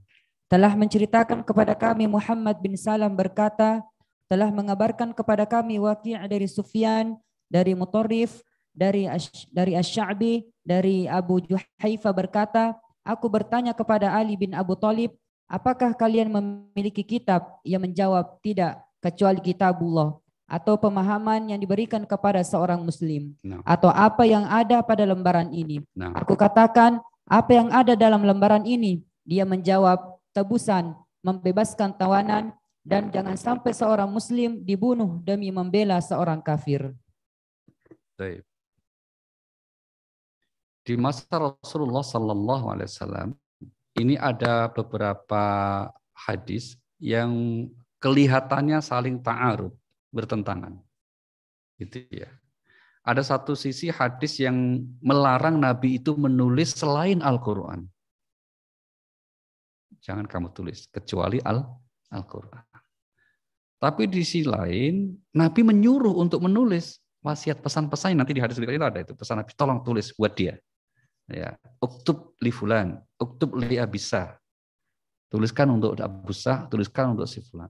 Telah menceritakan kepada kami Muhammad bin Salam berkata, telah mengabarkan kepada kami wakil dari Sufyan, dari Mutorif, dari Ash, dari ash syabi dari Abu Juhaifa berkata, aku bertanya kepada Ali bin Abu Talib, apakah kalian memiliki kitab? Ia menjawab, tidak, kecuali kitabullah atau pemahaman yang diberikan kepada seorang muslim no. Nah. atau apa yang ada pada lembaran ini. No. Nah. Aku katakan apa yang ada dalam lembaran ini, dia menjawab tebusan, membebaskan tawanan dan jangan sampai seorang muslim dibunuh demi membela seorang kafir. Baik. Di masa Rasulullah Sallallahu Alaihi Wasallam ini ada beberapa hadis yang kelihatannya saling ta'aruf bertentangan. Gitu ya. Ada satu sisi hadis yang melarang Nabi itu menulis selain Al-Quran. Jangan kamu tulis, kecuali Al-Quran. Tapi di sisi lain, Nabi menyuruh untuk menulis wasiat pesan-pesan nanti di hadis berikutnya ada itu pesan Nabi tolong tulis buat dia ya uktub li fulan uktub li abisa tuliskan untuk abusah tuliskan untuk si fulan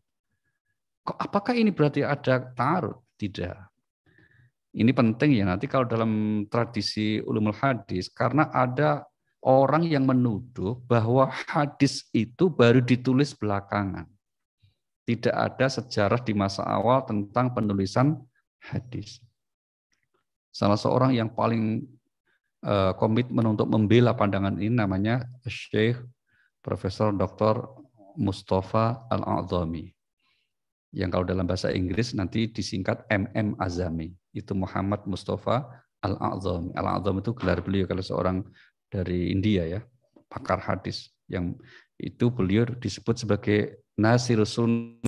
kok apakah ini berarti ada taruh? Tidak. Ini penting ya nanti kalau dalam tradisi ulumul hadis karena ada orang yang menuduh bahwa hadis itu baru ditulis belakangan. Tidak ada sejarah di masa awal tentang penulisan hadis. Salah seorang yang paling eh, komitmen untuk membela pandangan ini namanya Syekh Profesor Dr. Mustafa Al-A'zami yang kalau dalam bahasa Inggris nanti disingkat MM Azami. Itu Muhammad Mustafa al Azami. al Azami itu gelar beliau kalau seorang dari India ya, pakar hadis yang itu beliau disebut sebagai Nasir Sunnah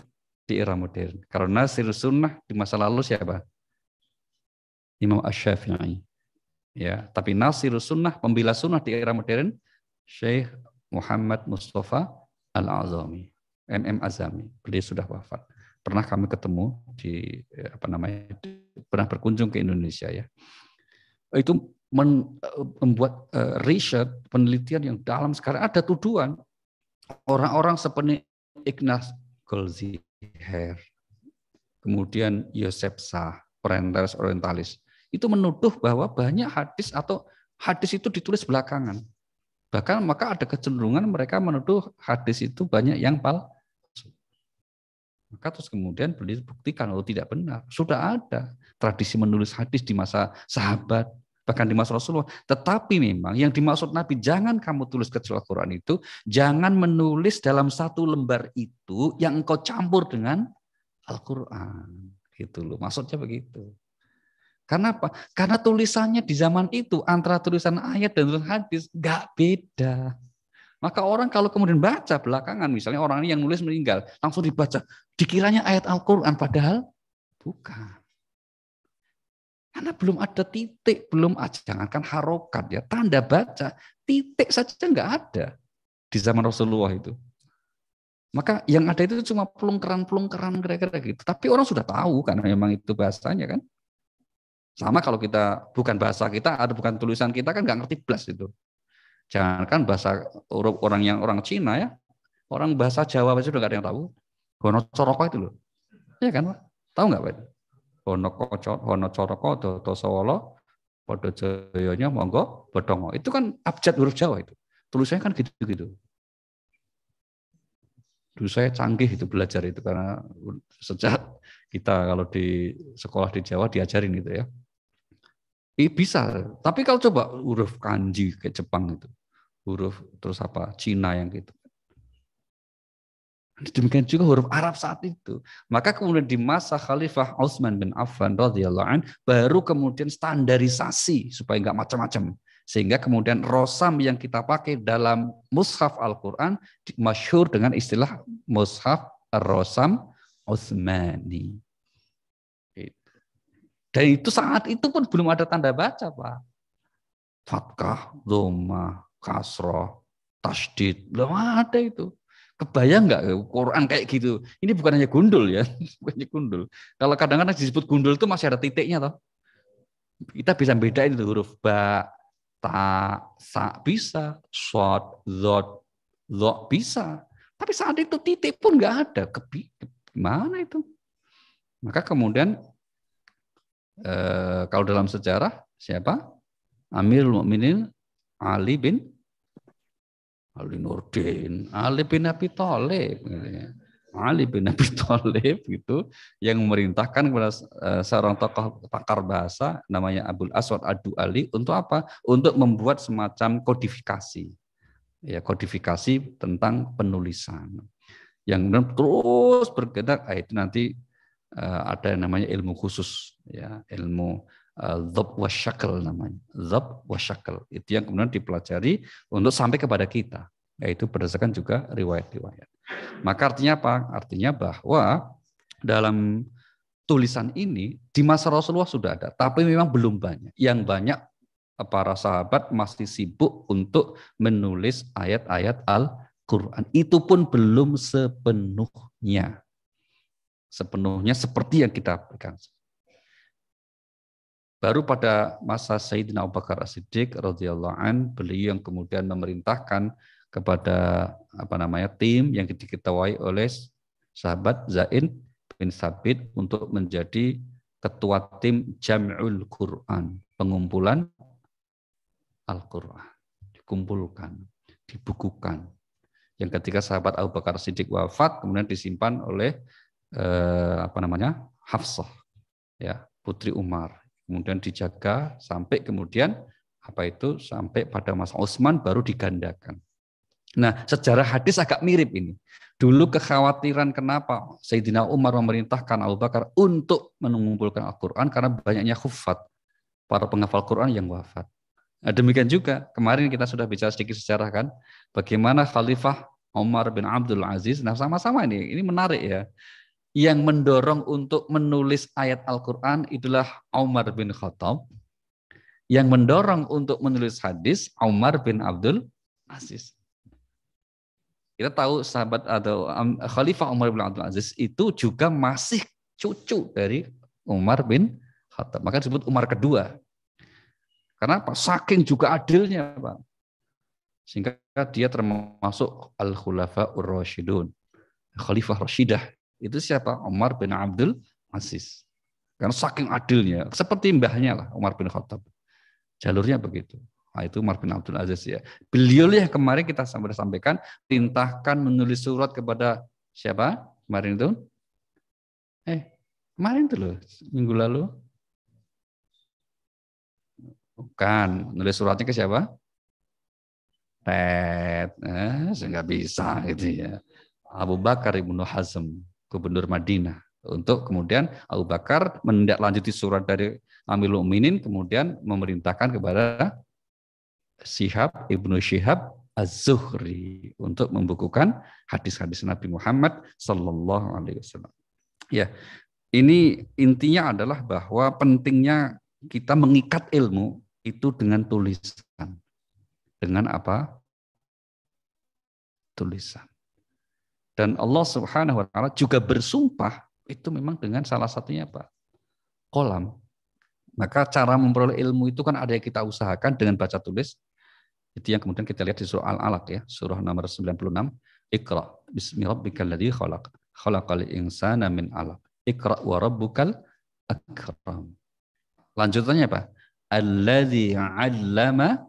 di era modern. Karena Nasir Sunnah di masa lalu siapa? Imam Ash-Syafi'i. Ya, tapi Nasir Sunnah, pembela sunnah di era modern, Syekh Muhammad Mustafa Al-Azami. MM Azami. Beliau sudah wafat pernah kami ketemu di eh, apa namanya pernah berkunjung ke Indonesia ya itu men, eh, membuat uh, riset penelitian yang dalam sekarang ada tuduhan orang-orang seperti Ignaz Goldziher kemudian Yosef Sah orientalis orientalis itu menuduh bahwa banyak hadis atau hadis itu ditulis belakangan bahkan maka ada kecenderungan mereka menuduh hadis itu banyak yang pal maka terus kemudian beliau buktikan kalau oh, tidak benar. Sudah ada tradisi menulis hadis di masa sahabat, bahkan di masa Rasulullah. Tetapi memang yang dimaksud Nabi, jangan kamu tulis kecil Al-Quran itu, jangan menulis dalam satu lembar itu yang engkau campur dengan Al-Quran. Gitu loh, maksudnya begitu. Karena apa? Karena tulisannya di zaman itu antara tulisan ayat dan tulisan hadis nggak beda. Maka orang kalau kemudian baca belakangan, misalnya orang ini yang nulis meninggal, langsung dibaca, dikiranya ayat Al-Quran, padahal bukan. Karena belum ada titik, belum jangankan harokat ya, tanda baca, titik saja nggak ada di zaman Rasulullah itu. Maka yang ada itu cuma pelungkeran-pelungkeran kira-kira gitu. Tapi orang sudah tahu karena memang itu bahasanya kan. Sama kalau kita bukan bahasa kita ada bukan tulisan kita kan nggak ngerti blas itu. Jangankan bahasa orang yang orang Cina ya, orang bahasa Jawa aja udah gak ada yang tahu. Hono coroko itu loh. ya kan Pak? Tahu nggak Pak? Hono kocor, hono coroko, doto sawolo, podo joyonya, monggo, bodongo. Itu kan abjad huruf Jawa itu. Tulisannya kan gitu-gitu. Dulu saya canggih itu belajar itu karena sejak kita kalau di sekolah di Jawa diajarin gitu ya. Eh, bisa, tapi kalau coba huruf kanji kayak Jepang itu, huruf terus apa Cina yang gitu. Demikian juga huruf Arab saat itu. Maka kemudian di masa Khalifah Utsman bin Affan radhiyallahu an baru kemudian standarisasi supaya nggak macam-macam. Sehingga kemudian rosam yang kita pakai dalam mushaf Al-Qur'an masyhur dengan istilah mushaf rosam Utsmani. Gitu. Dan itu saat itu pun belum ada tanda baca, Pak. Fatkah, Doma, kasroh, tasdid. Belum ada itu. Kebayang nggak ya, Quran kayak gitu? Ini bukan hanya gundul ya, (laughs) bukan hanya gundul. Kalau kadang-kadang disebut gundul itu masih ada titiknya toh. Kita bisa bedain itu huruf ba, ta, sa bisa, short zod, lo bisa. Tapi saat itu titik pun nggak ada. kebi mana itu? Maka kemudian eh, kalau dalam sejarah siapa? Amirul Mukminin Ali bin Ali Nurdin, Ali bin Abi Thalib, Ali bin Abi Thalib gitu yang memerintahkan kepada eh, seorang tokoh pakar bahasa namanya Abdul Aswad Adu Ali untuk apa? Untuk membuat semacam kodifikasi. Ya, kodifikasi tentang penulisan. Yang terus bergerak, eh, itu nanti eh, ada yang namanya ilmu khusus ya, ilmu Zob eh, wa namanya. Zob wa Itu yang kemudian dipelajari untuk sampai kepada kita. Yaitu berdasarkan juga riwayat-riwayat. Maka artinya apa? Artinya bahwa dalam tulisan ini di masa Rasulullah sudah ada. Tapi memang belum banyak. Yang banyak eh, para sahabat masih sibuk untuk menulis ayat-ayat Al-Quran. Itu pun belum sepenuhnya. Sepenuhnya seperti yang kita pegang Baru pada masa Sayyidina Abu Bakar As-Siddiq radhiyallahu an beliau yang kemudian memerintahkan kepada apa namanya tim yang diketuai oleh sahabat Zain bin Sabit untuk menjadi ketua tim Jam'ul Quran, pengumpulan Al-Quran. Dikumpulkan, dibukukan. Yang ketika sahabat Abu Bakar Siddiq wafat, kemudian disimpan oleh eh, apa namanya Hafsah, ya putri Umar kemudian dijaga sampai kemudian apa itu sampai pada masa Utsman baru digandakan. Nah, sejarah hadis agak mirip ini. Dulu kekhawatiran kenapa Sayyidina Umar memerintahkan Abu Bakar untuk mengumpulkan Al-Qur'an karena banyaknya khufat para penghafal Quran yang wafat. Nah, demikian juga kemarin kita sudah bicara sedikit sejarah kan bagaimana Khalifah Umar bin Abdul Aziz. Nah, sama-sama ini ini menarik ya yang mendorong untuk menulis ayat Al-Quran itulah Umar bin Khattab. Yang mendorong untuk menulis hadis Umar bin Abdul Aziz. Kita tahu sahabat atau um, Khalifah Umar bin Abdul Aziz itu juga masih cucu dari Umar bin Khattab. Maka disebut Umar kedua. Karena apa? Saking juga adilnya, Pak. Sehingga dia termasuk Al-Khulafa Ur-Rashidun. Khalifah Rashidah itu siapa? Umar bin Abdul Aziz. Karena saking adilnya, seperti mbahnya lah Umar bin Khattab. Jalurnya begitu. Nah, itu Umar bin Abdul Aziz ya. Beliau yang kemarin kita sudah sampaikan, perintahkan menulis surat kepada siapa? Kemarin itu? Eh, kemarin itu loh, minggu lalu. Bukan, nulis suratnya ke siapa? Tet, eh, sehingga bisa gitu ya. Abu Bakar ibnu Hazm gubernur Madinah untuk kemudian Abu Bakar menindaklanjuti surat dari Amirul Mukminin kemudian memerintahkan kepada Syihab Ibnu Syihab Az-Zuhri untuk membukukan hadis-hadis Nabi Muhammad sallallahu alaihi wasallam. Ya, ini intinya adalah bahwa pentingnya kita mengikat ilmu itu dengan tulisan. Dengan apa? Tulisan. Dan Allah Subhanahu wa taala juga bersumpah itu memang dengan salah satunya apa? Kolam. Maka cara memperoleh ilmu itu kan ada yang kita usahakan dengan baca tulis. Itu yang kemudian kita lihat di surah Al-Alaq ya, surah nomor 96, Iqra bismi rabbikal ladzi khalaq. Khalaqal insana min 'alaq. Iqra wa rabbukal akram. Lanjutannya apa? Alladzi 'allama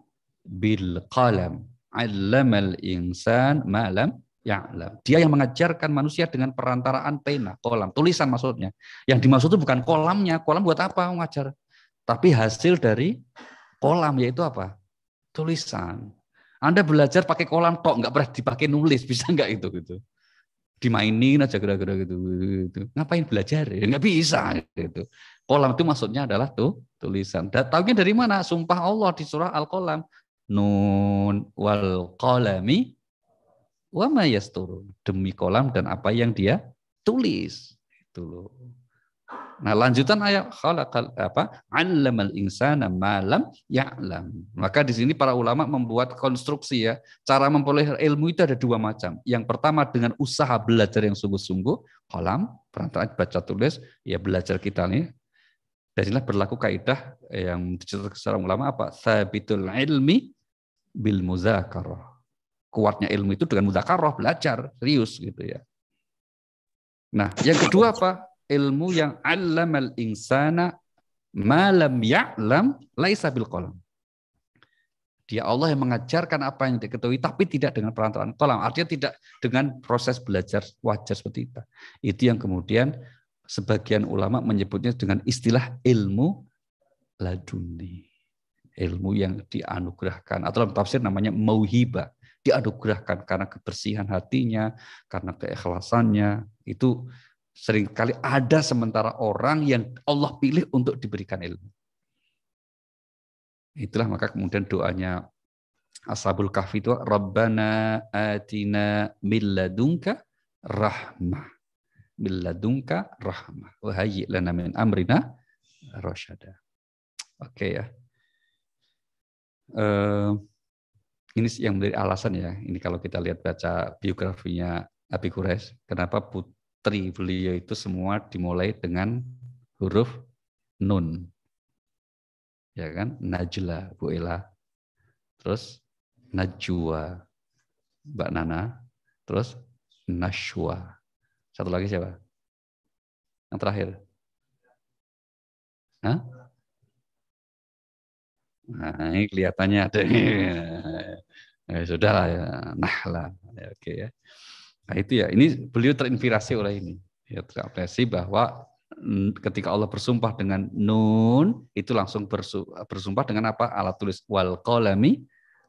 bil qalam. 'Allamal insan ma lam ya'lam. Dia yang mengajarkan manusia dengan perantaraan pena, kolam, tulisan maksudnya. Yang dimaksud itu bukan kolamnya, kolam buat apa mengajar? Tapi hasil dari kolam yaitu apa? Tulisan. Anda belajar pakai kolam tok, nggak pernah dipakai nulis, (laughs) bisa nggak itu gitu? Dimainin aja gara-gara gitu, gitu, gitu. Ngapain belajar? Ya, nggak bisa gitu. Kolam itu maksudnya adalah tuh tulisan. Tahu dari mana? Sumpah Allah di surah Al-Qalam. Nun wal kolami. Wama yasturu. Demi kolam dan apa yang dia tulis. Itu loh. Nah, lanjutan ayat khalaqal apa? 'Allamal insana malam ya'lam. Maka di sini para ulama membuat konstruksi ya. Cara memperoleh ilmu itu ada dua macam. Yang pertama dengan usaha belajar yang sungguh-sungguh, kolam, perantaraan baca tulis, ya belajar kita nih. Dan inilah berlaku kaidah yang diceritakan secara ulama apa? Sabitul ilmi bil muzakarah kuatnya ilmu itu dengan mudah mudakaroh, belajar, serius gitu ya. Nah, yang kedua apa? Ilmu yang al insana malam ya'lam laisa bil kolam. Dia Allah yang mengajarkan apa yang diketahui, tapi tidak dengan perantaraan kolam. Artinya tidak dengan proses belajar wajar seperti itu. Itu yang kemudian sebagian ulama menyebutnya dengan istilah ilmu laduni. Ilmu yang dianugerahkan. Atau dalam tafsir namanya mauhiba dianugerahkan karena kebersihan hatinya, karena keikhlasannya. Itu seringkali ada sementara orang yang Allah pilih untuk diberikan ilmu. Itulah maka kemudian doanya Ashabul Kahfi itu Rabbana atina milladunka rahmah. Milladunka rahmah. Wahai lana min amrina rasyada. Oke okay, ya. Uh, ini yang menjadi alasan ya. Ini kalau kita lihat baca biografinya Epicurus, kenapa putri beliau itu semua dimulai dengan huruf nun. Ya kan? Najla, Bu Ella, Terus Najwa, Mbak Nana. Terus Nashwa. Satu lagi siapa? Yang terakhir. Hah? Nah, ini kelihatannya ada. (laughs) Ya, sudah ya. nah lah ya, Ya, oke ya. Nah, itu ya, ini beliau terinspirasi oleh ini. Ya, terinspirasi bahwa mm, ketika Allah bersumpah dengan nun itu langsung bersumpah dengan apa alat tulis wal kolami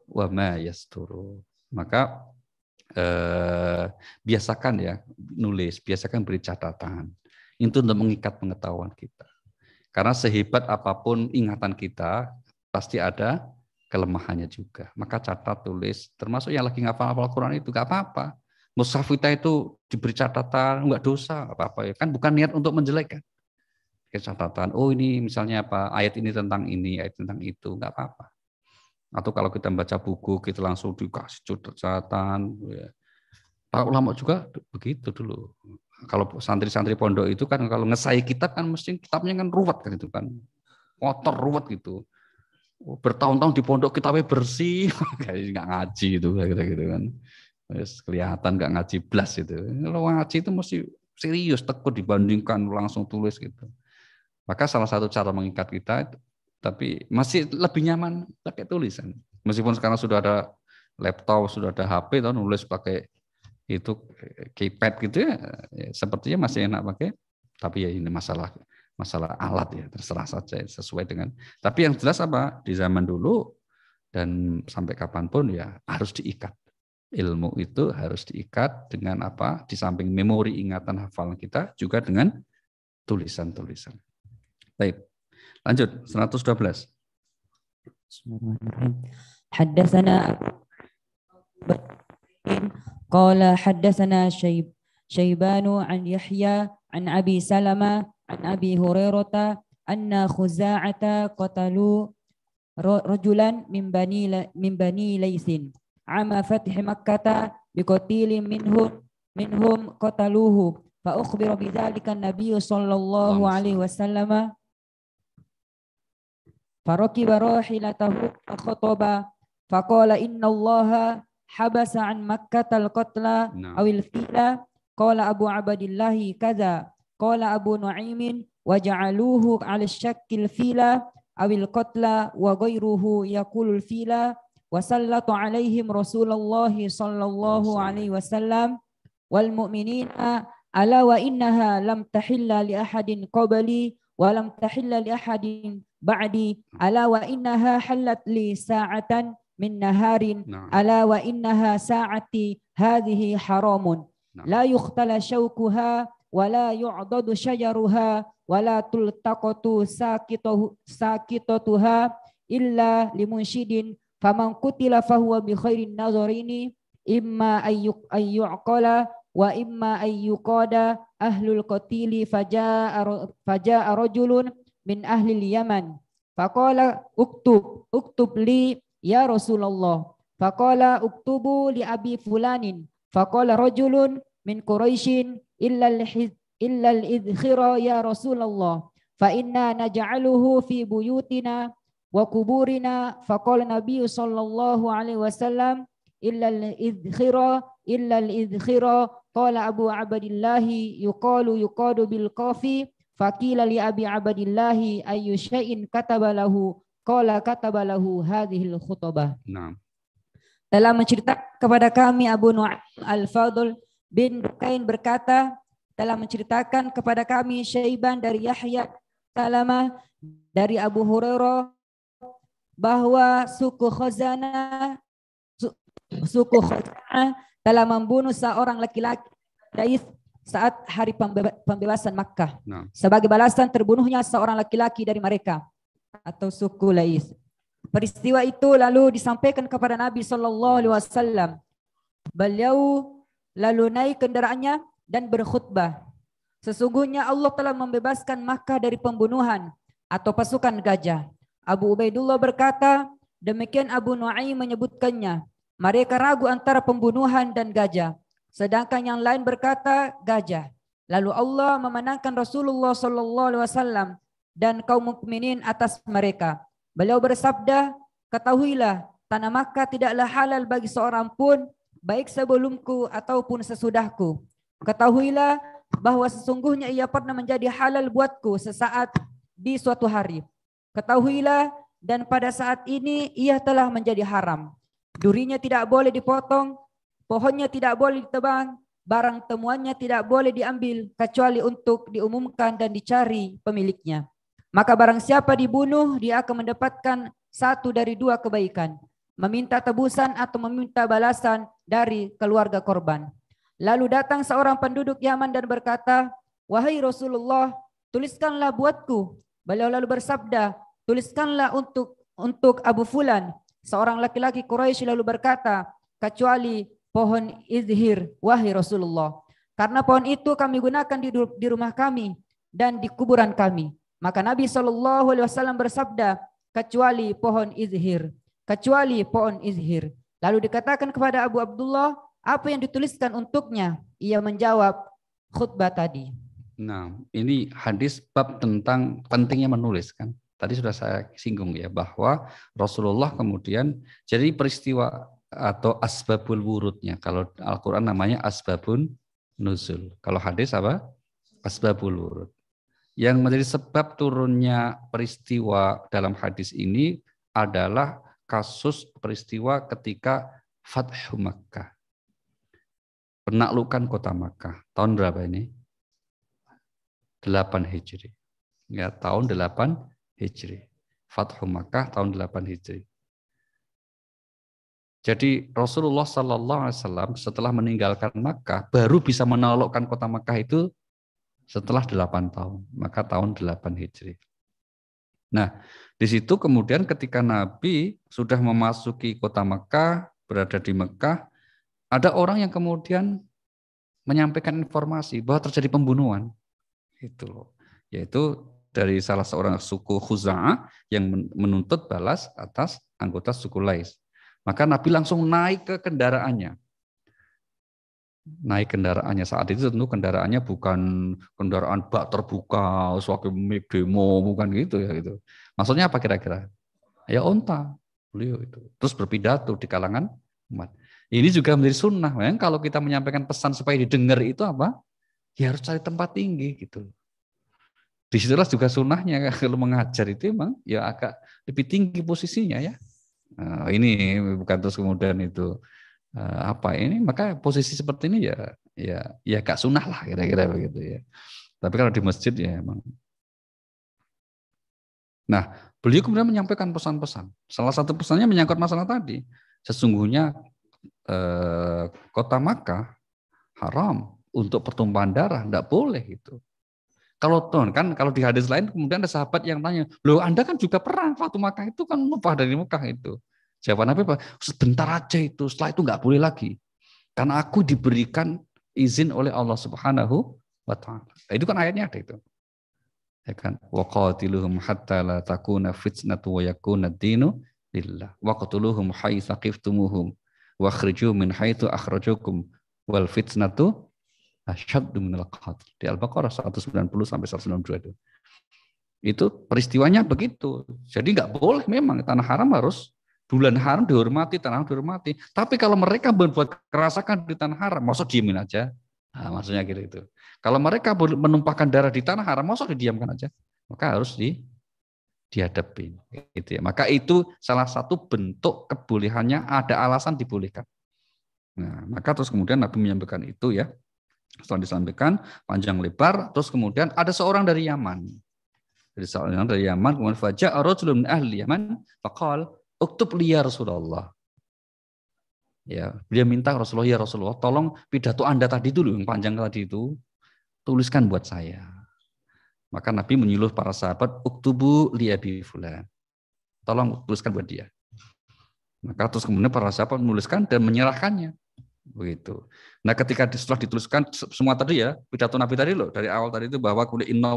wa ma yasturu maka eh, biasakan ya nulis biasakan beri catatan itu untuk mengikat pengetahuan kita karena sehebat apapun ingatan kita pasti ada kelemahannya juga. Maka catat, tulis, termasuk yang lagi ngafal-ngafal Quran itu gak apa-apa. Mushaf kita itu diberi catatan, nggak dosa, apa-apa ya. Kan bukan niat untuk menjelekkan. Catatan, oh ini misalnya apa, ayat ini tentang ini, ayat tentang itu, nggak apa-apa. Atau kalau kita baca buku, kita langsung dikasih catatan. Ya. pak ulama juga begitu dulu. Kalau santri-santri pondok itu kan kalau ngesai kitab kan mesti kitabnya kan ruwet kan itu kan. Kotor ruwet gitu Oh, bertahun-tahun di pondok kita bersih, (laughs) kayak nggak ngaji itu gitu, gitu kan. Terus kelihatan nggak ngaji blas itu. Kalau ngaji itu mesti serius, tekun dibandingkan langsung tulis gitu. Maka salah satu cara mengikat kita tapi masih lebih nyaman pakai tulisan. Meskipun sekarang sudah ada laptop, sudah ada HP, tuh nulis pakai itu keypad gitu ya, ya, sepertinya masih enak pakai. Tapi ya ini masalah masalah alat ya terserah saja sesuai dengan tapi yang jelas apa di zaman dulu dan sampai kapanpun ya harus diikat ilmu itu harus diikat dengan apa di samping memori ingatan hafalan kita juga dengan tulisan-tulisan. Baik. Lanjut 112. Haddatsana Qala haddatsana Syaib Syaibanu an Yahya an Abi Salama عن أبي هريرة أن خزاعة قتلوا رجلا من بني من بني ليث عام فتح مكة بقتيل منهم منهم قتلوه فأخبر بذلك النبي صلى الله عليه وسلم فركب راحلته فخطب فقال إن الله حبس عن مكة القتلى نعم. أو الفيلة قال أبو عبد الله كذا قال أبو نعيم وجعلوه على الشك الفيلة أو القتلى وغيره يقول الفيلة وسلط عليهم رسول الله صلى الله عليه وسلم والمؤمنين ألا وإنها لم تحل لأحد قبلي ولم تحل لأحد بعدي ألا وإنها حلت لي ساعة من نهار نعم. ألا وإنها ساعتي هذه حرام نعم. لا يختل شوكها wala yu'dadu syajaruha wala tultaqatu sakitahu sakitatuha illa limunshidin faman qutila fahuwa bi khairin nazarini imma ayyuk ayyuqala wa imma ayyuqada ahlul qatili faja'a faja'a rajulun min ahli yaman faqala uktub uktub li ya rasulullah faqala uktubu li abi fulanin faqala rajulun min Quraisyin illa al idkhira ya Rasulullah fa inna naj'aluhu fi buyutina wa kuburina faqala Nabi sallallahu alaihi wasallam illa illal idkhira al idkhira qala Abu Abdullah yuqalu yuqadu bil qafi faqila li Abi Abdullah ayyu syai'in katabalahu qala katabalahu hadhil khutbah. Nah. Dalam cerita kepada kami Abu Nu'aim Al-Fadl bin Kain berkata, telah menceritakan kepada kami Syaiban dari Yahya Salama dari Abu Hurairah bahwa suku Khazanah suku Khazana telah membunuh seorang laki-laki Daif saat hari pembebasan Makkah. Nah. Sebagai balasan terbunuhnya seorang laki-laki dari mereka atau suku Lais. Peristiwa itu lalu disampaikan kepada Nabi Shallallahu Alaihi Wasallam. Beliau lalu naik kendaraannya dan berkhutbah. Sesungguhnya Allah telah membebaskan Makkah dari pembunuhan atau pasukan gajah. Abu Ubaidullah berkata, demikian Abu Nu'aim menyebutkannya. Mereka ragu antara pembunuhan dan gajah. Sedangkan yang lain berkata gajah. Lalu Allah memenangkan Rasulullah Sallallahu Alaihi Wasallam dan kaum mukminin atas mereka. Beliau bersabda, ketahuilah tanah Makkah tidaklah halal bagi seorang pun baik sebelumku ataupun sesudahku. Ketahuilah bahwa sesungguhnya ia pernah menjadi halal buatku sesaat di suatu hari. Ketahuilah dan pada saat ini ia telah menjadi haram. Durinya tidak boleh dipotong, pohonnya tidak boleh ditebang, barang temuannya tidak boleh diambil kecuali untuk diumumkan dan dicari pemiliknya. Maka barang siapa dibunuh, dia akan mendapatkan satu dari dua kebaikan meminta tebusan atau meminta balasan dari keluarga korban. Lalu datang seorang penduduk Yaman dan berkata, Wahai Rasulullah, tuliskanlah buatku. Beliau lalu bersabda, tuliskanlah untuk untuk Abu Fulan. Seorang laki-laki Quraisy lalu berkata, kecuali pohon izhir, wahai Rasulullah. Karena pohon itu kami gunakan di, di rumah kami dan di kuburan kami. Maka Nabi SAW bersabda, kecuali pohon izhir kecuali pohon izhir. Lalu dikatakan kepada Abu Abdullah, apa yang dituliskan untuknya? Ia menjawab, khutbah tadi. Nah, ini hadis bab tentang pentingnya menulis kan. Tadi sudah saya singgung ya bahwa Rasulullah kemudian jadi peristiwa atau asbabul wurudnya. Kalau Al-Qur'an namanya asbabun nuzul. Kalau hadis apa? Asbabul wurud. Yang menjadi sebab turunnya peristiwa dalam hadis ini adalah kasus peristiwa ketika Fathu Makkah. Penaklukan kota Makkah. Tahun berapa ini? 8 Hijri. Ya, tahun 8 Hijri. Fathu Makkah tahun 8 Hijri. Jadi Rasulullah Sallallahu Alaihi Wasallam setelah meninggalkan Makkah baru bisa menaklukkan kota Makkah itu setelah 8 tahun. Maka tahun 8 Hijri. Nah, di situ kemudian ketika Nabi sudah memasuki kota Mekah, berada di Mekah, ada orang yang kemudian menyampaikan informasi bahwa terjadi pembunuhan. Itu loh. Yaitu dari salah seorang suku Khuza'ah yang menuntut balas atas anggota suku Lais. Maka Nabi langsung naik ke kendaraannya naik kendaraannya saat itu tentu kendaraannya bukan kendaraan bak terbuka, suatu demo, bukan gitu ya gitu. Maksudnya apa kira-kira? Ya onta beliau itu. Terus berpidato di kalangan umat. Ini juga menjadi sunnah. Memang kalau kita menyampaikan pesan supaya didengar itu apa? Ya harus cari tempat tinggi gitu. Disitulah juga sunnahnya (laughs) kalau mengajar itu emang ya agak lebih tinggi posisinya ya. Nah, ini bukan terus kemudian itu Eh, apa ini maka posisi seperti ini ya ya ya gak sunnah lah kira-kira begitu ya tapi kalau di masjid ya emang nah beliau kemudian menyampaikan pesan-pesan salah satu pesannya menyangkut masalah tadi sesungguhnya eh, kota Makkah haram untuk pertumpahan darah tidak boleh itu kalau tuan kan kalau di hadis lain kemudian ada sahabat yang tanya, loh Anda kan juga perang waktu Makkah itu kan mubah dari Mekah itu. Jawaban Nabi apa? Sebentar aja itu, setelah itu nggak boleh lagi. Karena aku diberikan izin oleh Allah Subhanahu wa taala. Nah, itu kan ayatnya ada itu. Ya kan? Wa qatiluhum hatta la takuna fitnatu wa yakuna dinu lillah. Wa qatuluhum haitsa qiftumuhum wa akhriju min haitsu akhrajukum wal fitnatu asyaddu minal qatl. Di Al-Baqarah 190 sampai 192 itu. Itu peristiwanya begitu. Jadi nggak boleh memang tanah haram harus bulan haram dihormati, tanah haram dihormati. Tapi kalau mereka berbuat kerasakan di tanah haram, maksud diamin aja. Nah, maksudnya gitu itu. Kalau mereka menumpahkan darah di tanah haram, maksud didiamkan aja. Maka harus di dihadapi. Gitu ya. Maka itu salah satu bentuk kebolehannya ada alasan dibolehkan. Nah, maka terus kemudian Nabi menyampaikan itu ya. Setelah disampaikan panjang lebar, terus kemudian ada seorang dari Yaman. Dari seorang dari Yaman, kemudian fajar rajulun ahli Yaman, Fakol, Uktub liya Rasulullah. Ya, beliau minta Rasulullah ya Rasulullah, tolong pidato Anda tadi dulu yang panjang tadi itu tuliskan buat saya. Maka Nabi menyuluh para sahabat, "Uktubu liya bi fulan." Tolong tuliskan buat dia. Maka terus kemudian para sahabat menuliskan dan menyerahkannya. Begitu. Nah, ketika setelah dituliskan semua tadi ya, pidato Nabi tadi loh, dari awal tadi itu bahwa kulit inna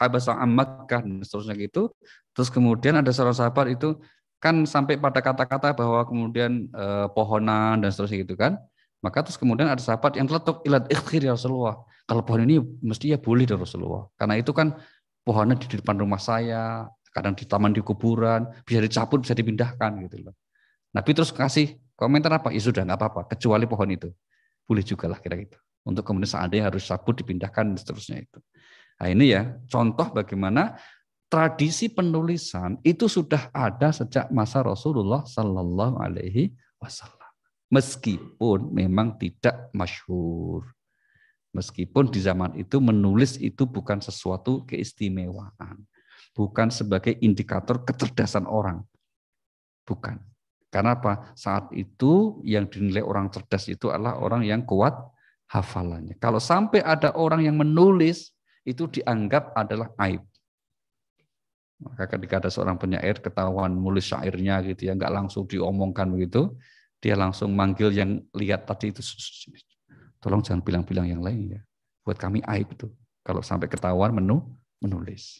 habasa ammakah dan seterusnya gitu. Terus kemudian ada seorang sahabat itu kan sampai pada kata-kata bahwa kemudian eh, pohonan dan seterusnya gitu kan. Maka terus kemudian ada sahabat yang letup ilat ikhtir ya Rasulullah. Kalau pohon ini mestinya boleh dari ya Rasulullah. Karena itu kan pohonnya di depan rumah saya, kadang di taman di kuburan, bisa dicabut, bisa dipindahkan gitu loh. Nabi terus kasih komentar apa? Ya sudah nggak apa-apa, kecuali pohon itu. Boleh juga lah kira gitu. Untuk kemudian seandainya harus cabut, dipindahkan, dan seterusnya itu. Nah ini ya contoh bagaimana tradisi penulisan itu sudah ada sejak masa Rasulullah Sallallahu Alaihi Wasallam. Meskipun memang tidak masyhur, meskipun di zaman itu menulis itu bukan sesuatu keistimewaan, bukan sebagai indikator kecerdasan orang, bukan. Karena apa? Saat itu yang dinilai orang cerdas itu adalah orang yang kuat hafalannya. Kalau sampai ada orang yang menulis itu dianggap adalah aib maka ketika ada seorang penyair ketahuan mulis syairnya gitu ya, nggak langsung diomongkan begitu, dia langsung manggil yang lihat tadi itu, tolong jangan bilang-bilang yang lain ya. Buat kami aib itu. Kalau sampai ketahuan menu menulis.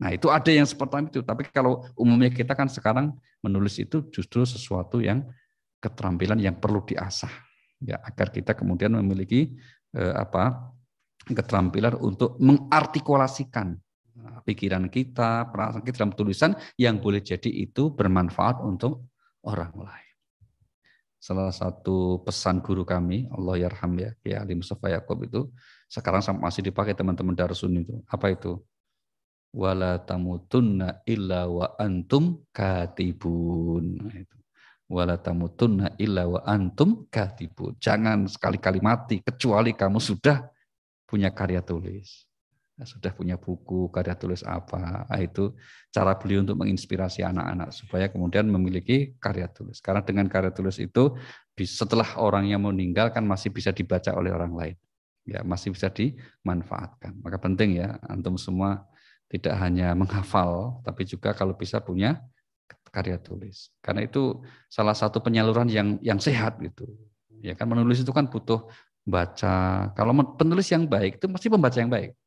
Nah itu ada yang seperti itu. Tapi kalau umumnya kita kan sekarang menulis itu justru sesuatu yang keterampilan yang perlu diasah ya agar kita kemudian memiliki eh, apa keterampilan untuk mengartikulasikan pikiran kita, perasaan kita dalam tulisan yang boleh jadi itu bermanfaat untuk orang lain. Salah satu pesan guru kami, Allah yarham ya, ya Ali Mustafa Yakob itu, sekarang masih dipakai teman-teman Darsun itu. Apa itu? Wala tamutunna illa wa antum katibun. Nah, itu wala tamutunna illa wa antum katibun. Jangan sekali-kali mati kecuali kamu sudah punya karya tulis. Ya, sudah punya buku, karya tulis apa. Nah, itu cara beliau untuk menginspirasi anak-anak supaya kemudian memiliki karya tulis. Karena dengan karya tulis itu setelah orang orangnya meninggal kan masih bisa dibaca oleh orang lain. Ya, masih bisa dimanfaatkan. Maka penting ya antum semua tidak hanya menghafal tapi juga kalau bisa punya karya tulis. Karena itu salah satu penyaluran yang yang sehat gitu. Ya kan menulis itu kan butuh baca. Kalau penulis yang baik itu mesti pembaca yang baik.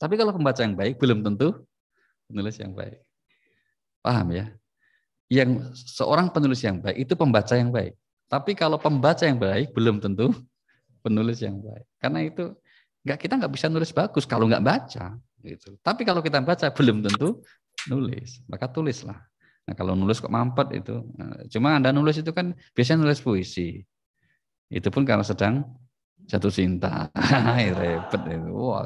Tapi kalau pembaca yang baik belum tentu penulis yang baik. Paham ya? Yang seorang penulis yang baik itu pembaca yang baik. Tapi kalau pembaca yang baik belum tentu penulis yang baik. Karena itu nggak kita nggak bisa nulis bagus kalau nggak baca gitu. Tapi kalau kita baca belum tentu nulis. Maka tulislah. Nah, kalau nulis kok mampet itu. Nah, cuma Anda nulis itu kan biasanya nulis puisi. Itu pun karena sedang jatuh cinta (laughs) ya, repot itu wah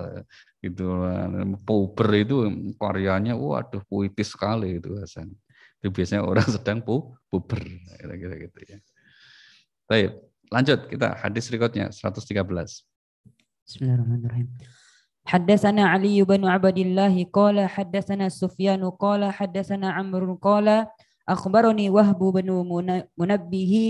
itu eh, puber itu karyanya waduh puitis sekali itu Hasan itu biasanya orang (laughs) sedang pu puber kira-kira gitu ya baik lanjut kita hadis berikutnya 113 Bismillahirrahmanirrahim Haddatsana Ali bin Abdullah qala haddatsana Sufyan qala haddatsana Amr qala akhbarani Wahb bin Munabbihi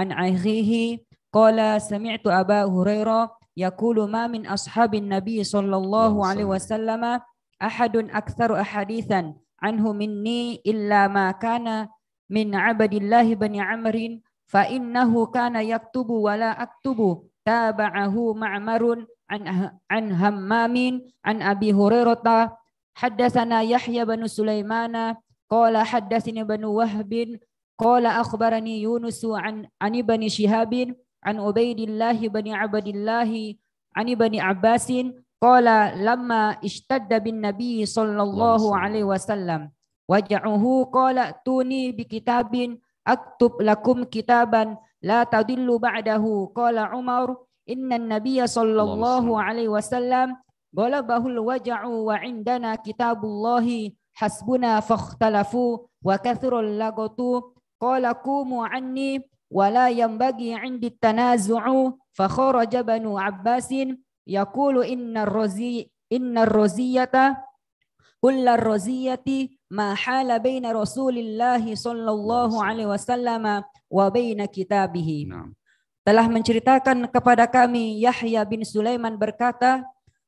an akhihi Qala sami'tu Aba Hurairah yaqulu ma min ashabin Nabi sallallahu alaihi wasallam ahadun aktsaru ahaditsan anhu minni illa ma kana min abadillahi bani amrin fa innahu kana yaktubu wa la aktubu tabahu ma'marun an an hammamin an abi hurairah haddatsana yahya bin sulaimana qala haddatsani bin wahbin qala akhbarani yunus an an ibni shihabin an Ubaidillah bin Abdillah an Ibni Abbasin qala lamma ishtadda bin Nabi sallallahu alaihi wasallam waja'uhu qala tuni bi kitabin aktub lakum kitaban la tadillu ba'dahu qala Umar inna nabiyya sallallahu alaihi wasallam galabahul waja'u wa indana kitabullahi hasbuna fakhtalafu wa kathurul lagatu qala kumu anni wala ينبغي indi tanazu'u fa kharaja banu abbasin yaqulu inna إن inna كل الرزية ما ma hala baina rasulillah sallallahu alaihi wasallam wa baina كتابه telah menceritakan kepada kami Yahya bin Sulaiman berkata